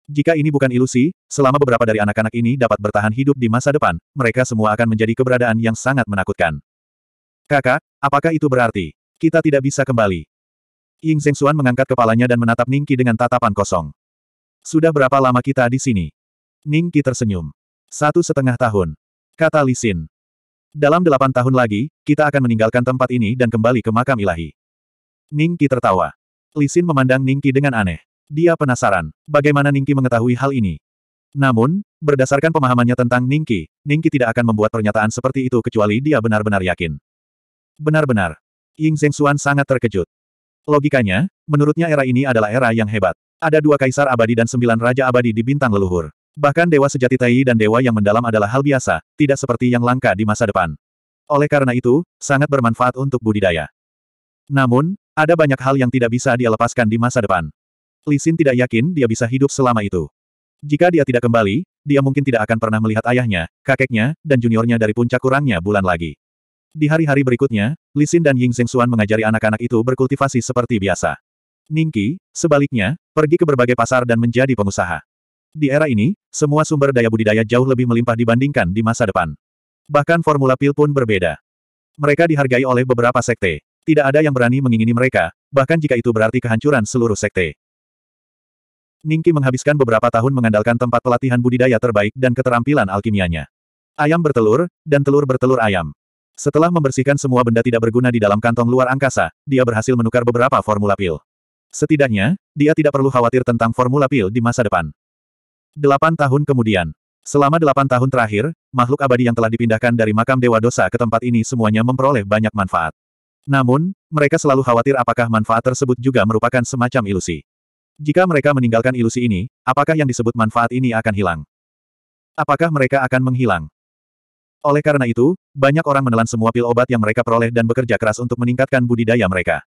[SPEAKER 1] Jika ini bukan ilusi, selama beberapa dari anak-anak ini dapat bertahan hidup di masa depan, mereka semua akan menjadi keberadaan yang sangat menakutkan. Kakak, apakah itu berarti? Kita tidak bisa kembali. Ying Xuan mengangkat kepalanya dan menatap Ning Qi dengan tatapan kosong. Sudah berapa lama kita di sini? Ning Qi tersenyum. Satu setengah tahun. Kata Li Xin. Dalam delapan tahun lagi, kita akan meninggalkan tempat ini dan kembali ke makam ilahi. Ning Qi tertawa. Li Xin memandang Qi dengan aneh. Dia penasaran, bagaimana Ningki mengetahui hal ini. Namun, berdasarkan pemahamannya tentang Ningki, Ningki tidak akan membuat pernyataan seperti itu kecuali dia benar-benar yakin. Benar-benar. Ying Xuan sangat terkejut. Logikanya, menurutnya era ini adalah era yang hebat. Ada dua kaisar abadi dan sembilan raja abadi di bintang leluhur. Bahkan dewa sejati Tai dan dewa yang mendalam adalah hal biasa, tidak seperti yang langka di masa depan. Oleh karena itu, sangat bermanfaat untuk budidaya. Namun, ada banyak hal yang tidak bisa dia lepaskan di masa depan. Lisin tidak yakin dia bisa hidup selama itu. Jika dia tidak kembali, dia mungkin tidak akan pernah melihat ayahnya, kakeknya, dan juniornya dari puncak kurangnya bulan lagi. Di hari-hari berikutnya, Lisin dan Ying Zhengxuan mengajari anak-anak itu berkultivasi seperti biasa. Ningki, sebaliknya, pergi ke berbagai pasar dan menjadi pengusaha. Di era ini, semua sumber daya budidaya jauh lebih melimpah dibandingkan di masa depan. Bahkan formula pil pun berbeda. Mereka dihargai oleh beberapa sekte. Tidak ada yang berani mengingini mereka, bahkan jika itu berarti kehancuran seluruh sekte. Ningki menghabiskan beberapa tahun mengandalkan tempat pelatihan budidaya terbaik dan keterampilan alkimianya. Ayam bertelur, dan telur bertelur ayam. Setelah membersihkan semua benda tidak berguna di dalam kantong luar angkasa, dia berhasil menukar beberapa formula pil. Setidaknya, dia tidak perlu khawatir tentang formula pil di masa depan. Delapan tahun kemudian. Selama delapan tahun terakhir, makhluk abadi yang telah dipindahkan dari makam Dewa Dosa ke tempat ini semuanya memperoleh banyak manfaat. Namun, mereka selalu khawatir apakah manfaat tersebut juga merupakan semacam ilusi. Jika mereka meninggalkan ilusi ini, apakah yang disebut manfaat ini akan hilang? Apakah mereka akan menghilang? Oleh karena itu, banyak orang menelan semua pil obat yang mereka peroleh dan bekerja keras untuk meningkatkan budidaya mereka.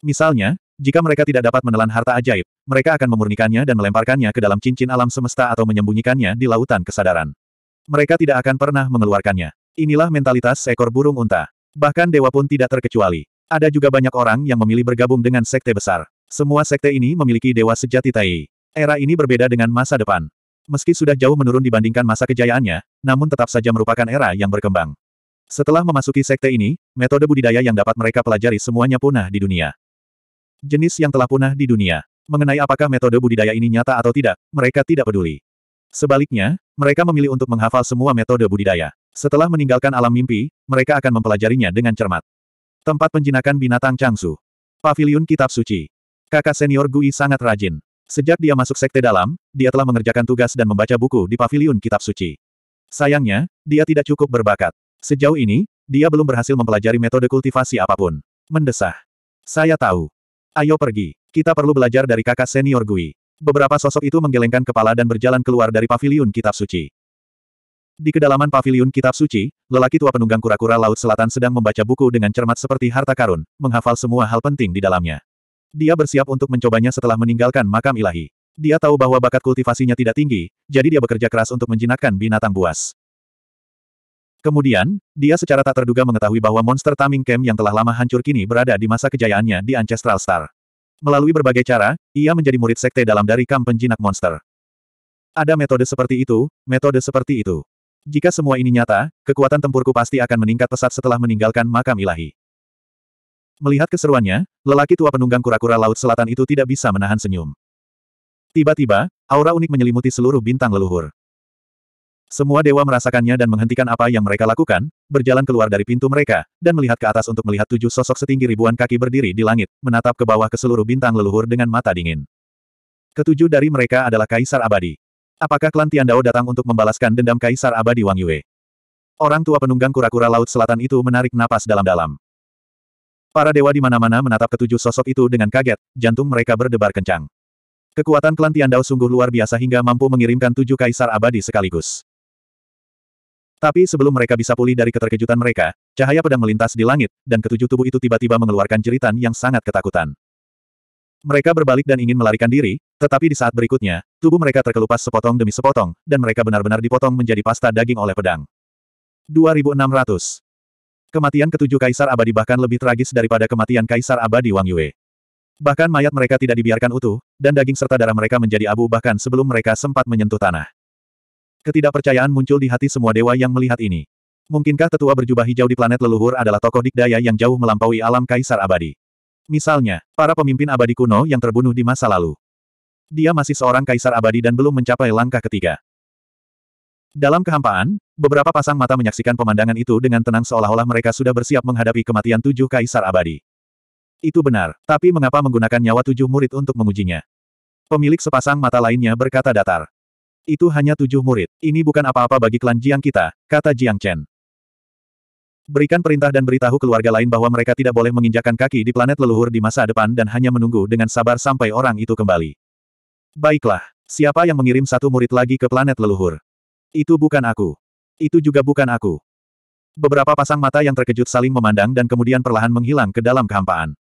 [SPEAKER 1] Misalnya, jika mereka tidak dapat menelan harta ajaib, mereka akan memurnikannya dan melemparkannya ke dalam cincin alam semesta atau menyembunyikannya di lautan kesadaran. Mereka tidak akan pernah mengeluarkannya. Inilah mentalitas seekor burung unta. Bahkan dewa pun tidak terkecuali. Ada juga banyak orang yang memilih bergabung dengan sekte besar. Semua sekte ini memiliki dewa sejati Tai. Era ini berbeda dengan masa depan. Meski sudah jauh menurun dibandingkan masa kejayaannya, namun tetap saja merupakan era yang berkembang. Setelah memasuki sekte ini, metode budidaya yang dapat mereka pelajari semuanya punah di dunia. Jenis yang telah punah di dunia. Mengenai apakah metode budidaya ini nyata atau tidak, mereka tidak peduli. Sebaliknya, mereka memilih untuk menghafal semua metode budidaya. Setelah meninggalkan alam mimpi, mereka akan mempelajarinya dengan cermat. Tempat penjinakan binatang Changsu. Paviliun Kitab Suci. Kakak senior Gui sangat rajin. Sejak dia masuk sekte dalam, dia telah mengerjakan tugas dan membaca buku di paviliun kitab suci. Sayangnya, dia tidak cukup berbakat. Sejauh ini, dia belum berhasil mempelajari metode kultivasi apapun. Mendesah. Saya tahu. Ayo pergi. Kita perlu belajar dari kakak senior Gui. Beberapa sosok itu menggelengkan kepala dan berjalan keluar dari paviliun kitab suci. Di kedalaman paviliun kitab suci, lelaki tua penunggang kura-kura Laut Selatan sedang membaca buku dengan cermat seperti harta karun, menghafal semua hal penting di dalamnya. Dia bersiap untuk mencobanya setelah meninggalkan makam ilahi. Dia tahu bahwa bakat kultivasinya tidak tinggi, jadi dia bekerja keras untuk menjinakkan binatang buas. Kemudian, dia secara tak terduga mengetahui bahwa monster Taming Camp yang telah lama hancur kini berada di masa kejayaannya di Ancestral Star. Melalui berbagai cara, ia menjadi murid sekte dalam dari kamp penjinak monster. Ada metode seperti itu, metode seperti itu. Jika semua ini nyata, kekuatan tempurku pasti akan meningkat pesat setelah meninggalkan makam ilahi. Melihat keseruannya, lelaki tua penunggang kura-kura Laut Selatan itu tidak bisa menahan senyum. Tiba-tiba, aura unik menyelimuti seluruh bintang leluhur. Semua dewa merasakannya dan menghentikan apa yang mereka lakukan, berjalan keluar dari pintu mereka, dan melihat ke atas untuk melihat tujuh sosok setinggi ribuan kaki berdiri di langit, menatap ke bawah ke seluruh bintang leluhur dengan mata dingin. Ketujuh dari mereka adalah Kaisar Abadi. Apakah klan Tiandao datang untuk membalaskan dendam Kaisar Abadi Wang Yue? Orang tua penunggang kura-kura Laut Selatan itu menarik napas dalam-dalam. Para dewa di mana-mana menatap ketujuh sosok itu dengan kaget, jantung mereka berdebar kencang. Kekuatan klan Dao sungguh luar biasa hingga mampu mengirimkan tujuh kaisar abadi sekaligus. Tapi sebelum mereka bisa pulih dari keterkejutan mereka, cahaya pedang melintas di langit, dan ketujuh tubuh itu tiba-tiba mengeluarkan jeritan yang sangat ketakutan. Mereka berbalik dan ingin melarikan diri, tetapi di saat berikutnya, tubuh mereka terkelupas sepotong demi sepotong, dan mereka benar-benar dipotong menjadi pasta daging oleh pedang. 2600 Kematian ketujuh kaisar abadi bahkan lebih tragis daripada kematian kaisar abadi Wang Yue. Bahkan mayat mereka tidak dibiarkan utuh, dan daging serta darah mereka menjadi abu bahkan sebelum mereka sempat menyentuh tanah. Ketidakpercayaan muncul di hati semua dewa yang melihat ini. Mungkinkah tetua berjubah hijau di planet leluhur adalah tokoh dikdaya yang jauh melampaui alam kaisar abadi? Misalnya, para pemimpin abadi kuno yang terbunuh di masa lalu. Dia masih seorang kaisar abadi dan belum mencapai langkah ketiga. Dalam kehampaan, beberapa pasang mata menyaksikan pemandangan itu dengan tenang seolah-olah mereka sudah bersiap menghadapi kematian tujuh kaisar abadi. Itu benar, tapi mengapa menggunakan nyawa tujuh murid untuk mengujinya? Pemilik sepasang mata lainnya berkata datar. Itu hanya tujuh murid. Ini bukan apa-apa bagi klan Jiang kita, kata Jiang Chen. Berikan perintah dan beritahu keluarga lain bahwa mereka tidak boleh menginjakan kaki di planet leluhur di masa depan dan hanya menunggu dengan sabar sampai orang itu kembali. Baiklah, siapa yang mengirim satu murid lagi ke planet leluhur? Itu bukan aku. Itu juga bukan aku. Beberapa pasang mata yang terkejut saling memandang dan kemudian perlahan menghilang ke dalam kehampaan.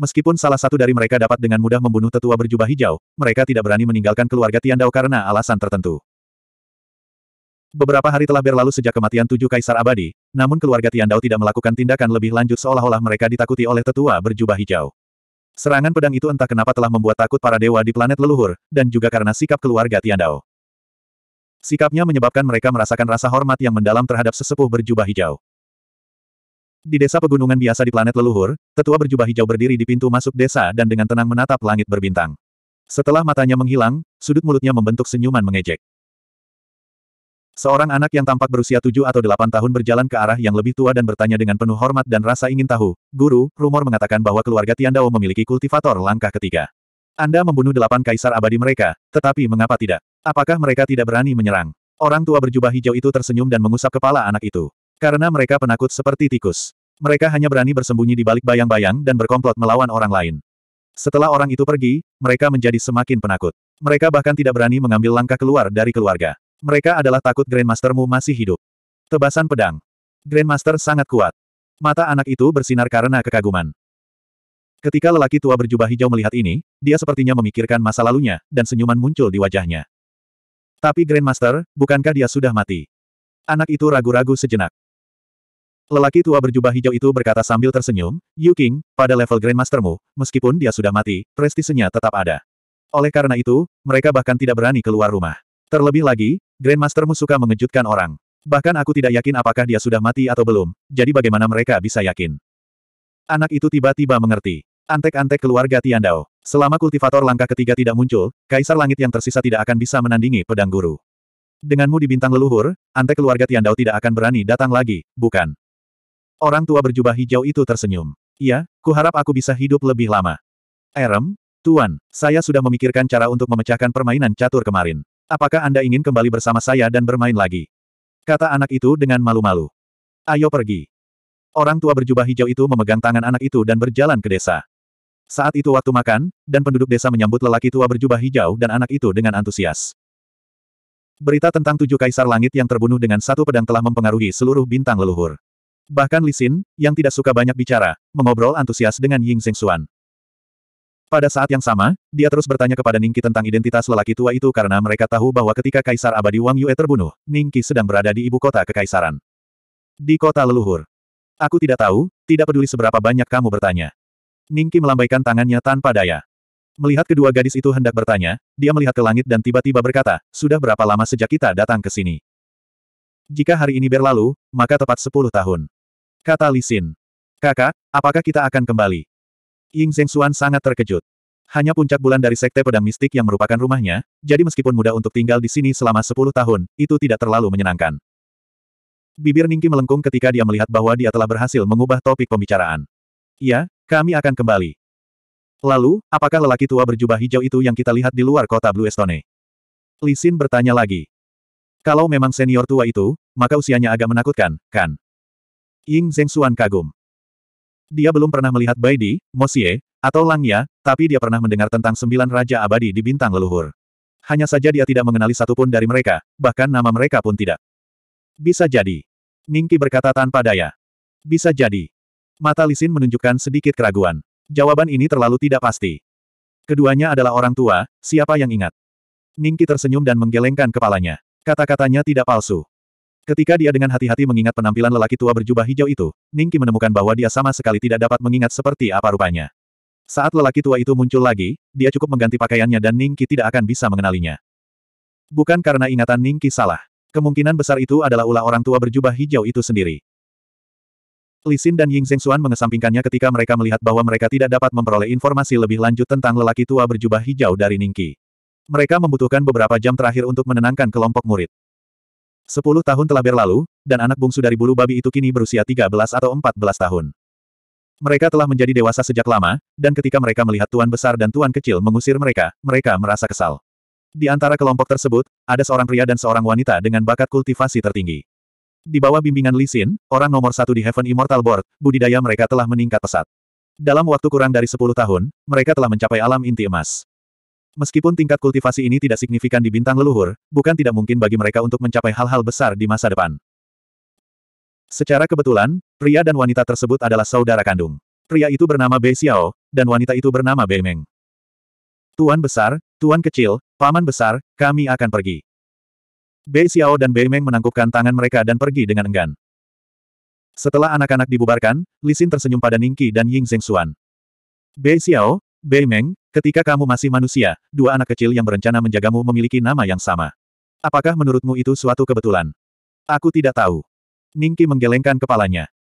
[SPEAKER 1] Meskipun salah satu dari mereka dapat dengan mudah membunuh tetua berjubah hijau, mereka tidak berani meninggalkan keluarga Tian Dao karena alasan tertentu. Beberapa hari telah berlalu sejak kematian tujuh kaisar abadi, namun keluarga Tian Dao tidak melakukan tindakan lebih lanjut seolah-olah mereka ditakuti oleh tetua berjubah hijau. Serangan pedang itu entah kenapa telah membuat takut para dewa di planet leluhur, dan juga karena sikap keluarga Tian Dao. Sikapnya menyebabkan mereka merasakan rasa hormat yang mendalam terhadap sesepuh berjubah hijau. Di desa pegunungan biasa di planet leluhur, tetua berjubah hijau berdiri di pintu masuk desa dan dengan tenang menatap langit berbintang. Setelah matanya menghilang, sudut mulutnya membentuk senyuman mengejek. Seorang anak yang tampak berusia tujuh atau delapan tahun berjalan ke arah yang lebih tua dan bertanya dengan penuh hormat dan rasa ingin tahu, guru, rumor mengatakan bahwa keluarga Tiandao memiliki kultivator langkah ketiga. Anda membunuh delapan kaisar abadi mereka, tetapi mengapa tidak? Apakah mereka tidak berani menyerang? Orang tua berjubah hijau itu tersenyum dan mengusap kepala anak itu. Karena mereka penakut seperti tikus. Mereka hanya berani bersembunyi di balik bayang-bayang dan berkomplot melawan orang lain. Setelah orang itu pergi, mereka menjadi semakin penakut. Mereka bahkan tidak berani mengambil langkah keluar dari keluarga. Mereka adalah takut Grandmastermu masih hidup. Tebasan pedang. Grandmaster sangat kuat. Mata anak itu bersinar karena kekaguman. Ketika lelaki tua berjubah hijau melihat ini, dia sepertinya memikirkan masa lalunya, dan senyuman muncul di wajahnya. Tapi Grandmaster, bukankah dia sudah mati? Anak itu ragu-ragu sejenak. Lelaki tua berjubah hijau itu berkata sambil tersenyum, Yu King, pada level Grandmastermu, meskipun dia sudah mati, prestisenya tetap ada. Oleh karena itu, mereka bahkan tidak berani keluar rumah. Terlebih lagi, Grandmastermu suka mengejutkan orang. Bahkan aku tidak yakin apakah dia sudah mati atau belum, jadi bagaimana mereka bisa yakin. Anak itu tiba-tiba mengerti. Antek-antek keluarga Tiandao. Selama kultivator langkah ketiga tidak muncul, Kaisar Langit yang tersisa tidak akan bisa menandingi pedang guru. Denganmu di bintang leluhur, antek keluarga Tiandao tidak akan berani datang lagi, bukan? Orang tua berjubah hijau itu tersenyum. Iya, kuharap aku bisa hidup lebih lama. Erem, Tuan, saya sudah memikirkan cara untuk memecahkan permainan catur kemarin. Apakah Anda ingin kembali bersama saya dan bermain lagi? Kata anak itu dengan malu-malu. Ayo pergi. Orang tua berjubah hijau itu memegang tangan anak itu dan berjalan ke desa. Saat itu waktu makan, dan penduduk desa menyambut lelaki tua berjubah hijau dan anak itu dengan antusias. Berita tentang tujuh kaisar langit yang terbunuh dengan satu pedang telah mempengaruhi seluruh bintang leluhur. Bahkan Lisin, yang tidak suka banyak bicara, mengobrol antusias dengan Ying Xuan. Pada saat yang sama, dia terus bertanya kepada Ningki tentang identitas lelaki tua itu karena mereka tahu bahwa ketika Kaisar Abadi Wang Yue terbunuh, Ningki sedang berada di ibu kota kekaisaran. Di kota leluhur. Aku tidak tahu, tidak peduli seberapa banyak kamu bertanya. Ningki melambaikan tangannya tanpa daya. Melihat kedua gadis itu hendak bertanya, dia melihat ke langit dan tiba-tiba berkata, sudah berapa lama sejak kita datang ke sini? Jika hari ini berlalu, maka tepat sepuluh tahun. Kata Lisin. Kakak, apakah kita akan kembali? Ying Zhengxuan sangat terkejut. Hanya puncak bulan dari Sekte Pedang Mistik yang merupakan rumahnya, jadi meskipun mudah untuk tinggal di sini selama sepuluh tahun, itu tidak terlalu menyenangkan. Bibir Ningki melengkung ketika dia melihat bahwa dia telah berhasil mengubah topik pembicaraan. Iya, kami akan kembali. Lalu, apakah lelaki tua berjubah hijau itu yang kita lihat di luar kota Blue Estone? Li Xin bertanya lagi. Kalau memang senior tua itu, maka usianya agak menakutkan, kan? Ying Zhengxuan kagum. Dia belum pernah melihat Bai Di, Mosie, atau Lang Langya, tapi dia pernah mendengar tentang sembilan raja abadi di bintang leluhur. Hanya saja dia tidak mengenali satupun dari mereka, bahkan nama mereka pun tidak. Bisa jadi. Ningki berkata tanpa daya. Bisa jadi. Mata Lisin menunjukkan sedikit keraguan. Jawaban ini terlalu tidak pasti. Keduanya adalah orang tua, siapa yang ingat? Ningki tersenyum dan menggelengkan kepalanya. Kata-katanya tidak palsu. Ketika dia dengan hati-hati mengingat penampilan lelaki tua berjubah hijau itu, Ningki menemukan bahwa dia sama sekali tidak dapat mengingat seperti apa rupanya. Saat lelaki tua itu muncul lagi, dia cukup mengganti pakaiannya dan Ningki tidak akan bisa mengenalinya. Bukan karena ingatan Ningki salah. Kemungkinan besar itu adalah ulah orang tua berjubah hijau itu sendiri. Li Xin dan Ying Zhengxuan mengesampingkannya ketika mereka melihat bahwa mereka tidak dapat memperoleh informasi lebih lanjut tentang lelaki tua berjubah hijau dari Ningqi. Mereka membutuhkan beberapa jam terakhir untuk menenangkan kelompok murid. Sepuluh tahun telah berlalu, dan anak bungsu dari bulu babi itu kini berusia 13 atau 14 tahun. Mereka telah menjadi dewasa sejak lama, dan ketika mereka melihat tuan besar dan tuan kecil mengusir mereka, mereka merasa kesal. Di antara kelompok tersebut, ada seorang pria dan seorang wanita dengan bakat kultivasi tertinggi. Di bawah bimbingan Li Xin, orang nomor satu di Heaven Immortal Board, budidaya mereka telah meningkat pesat. Dalam waktu kurang dari 10 tahun, mereka telah mencapai alam inti emas. Meskipun tingkat kultivasi ini tidak signifikan di bintang leluhur, bukan tidak mungkin bagi mereka untuk mencapai hal-hal besar di masa depan. Secara kebetulan, pria dan wanita tersebut adalah saudara kandung. Pria itu bernama Bei Xiao, dan wanita itu bernama Bei Meng. Tuan besar, tuan kecil, paman besar, kami akan pergi. Bei Xiao dan Bei Meng menangkupkan tangan mereka dan pergi dengan enggan. Setelah anak-anak dibubarkan, Lisin tersenyum pada Ningqi dan Ying Xuan. Bei Xiao, Bei Meng, ketika kamu masih manusia, dua anak kecil yang berencana menjagamu memiliki nama yang sama. Apakah menurutmu itu suatu kebetulan? Aku tidak tahu. Ningqi menggelengkan kepalanya.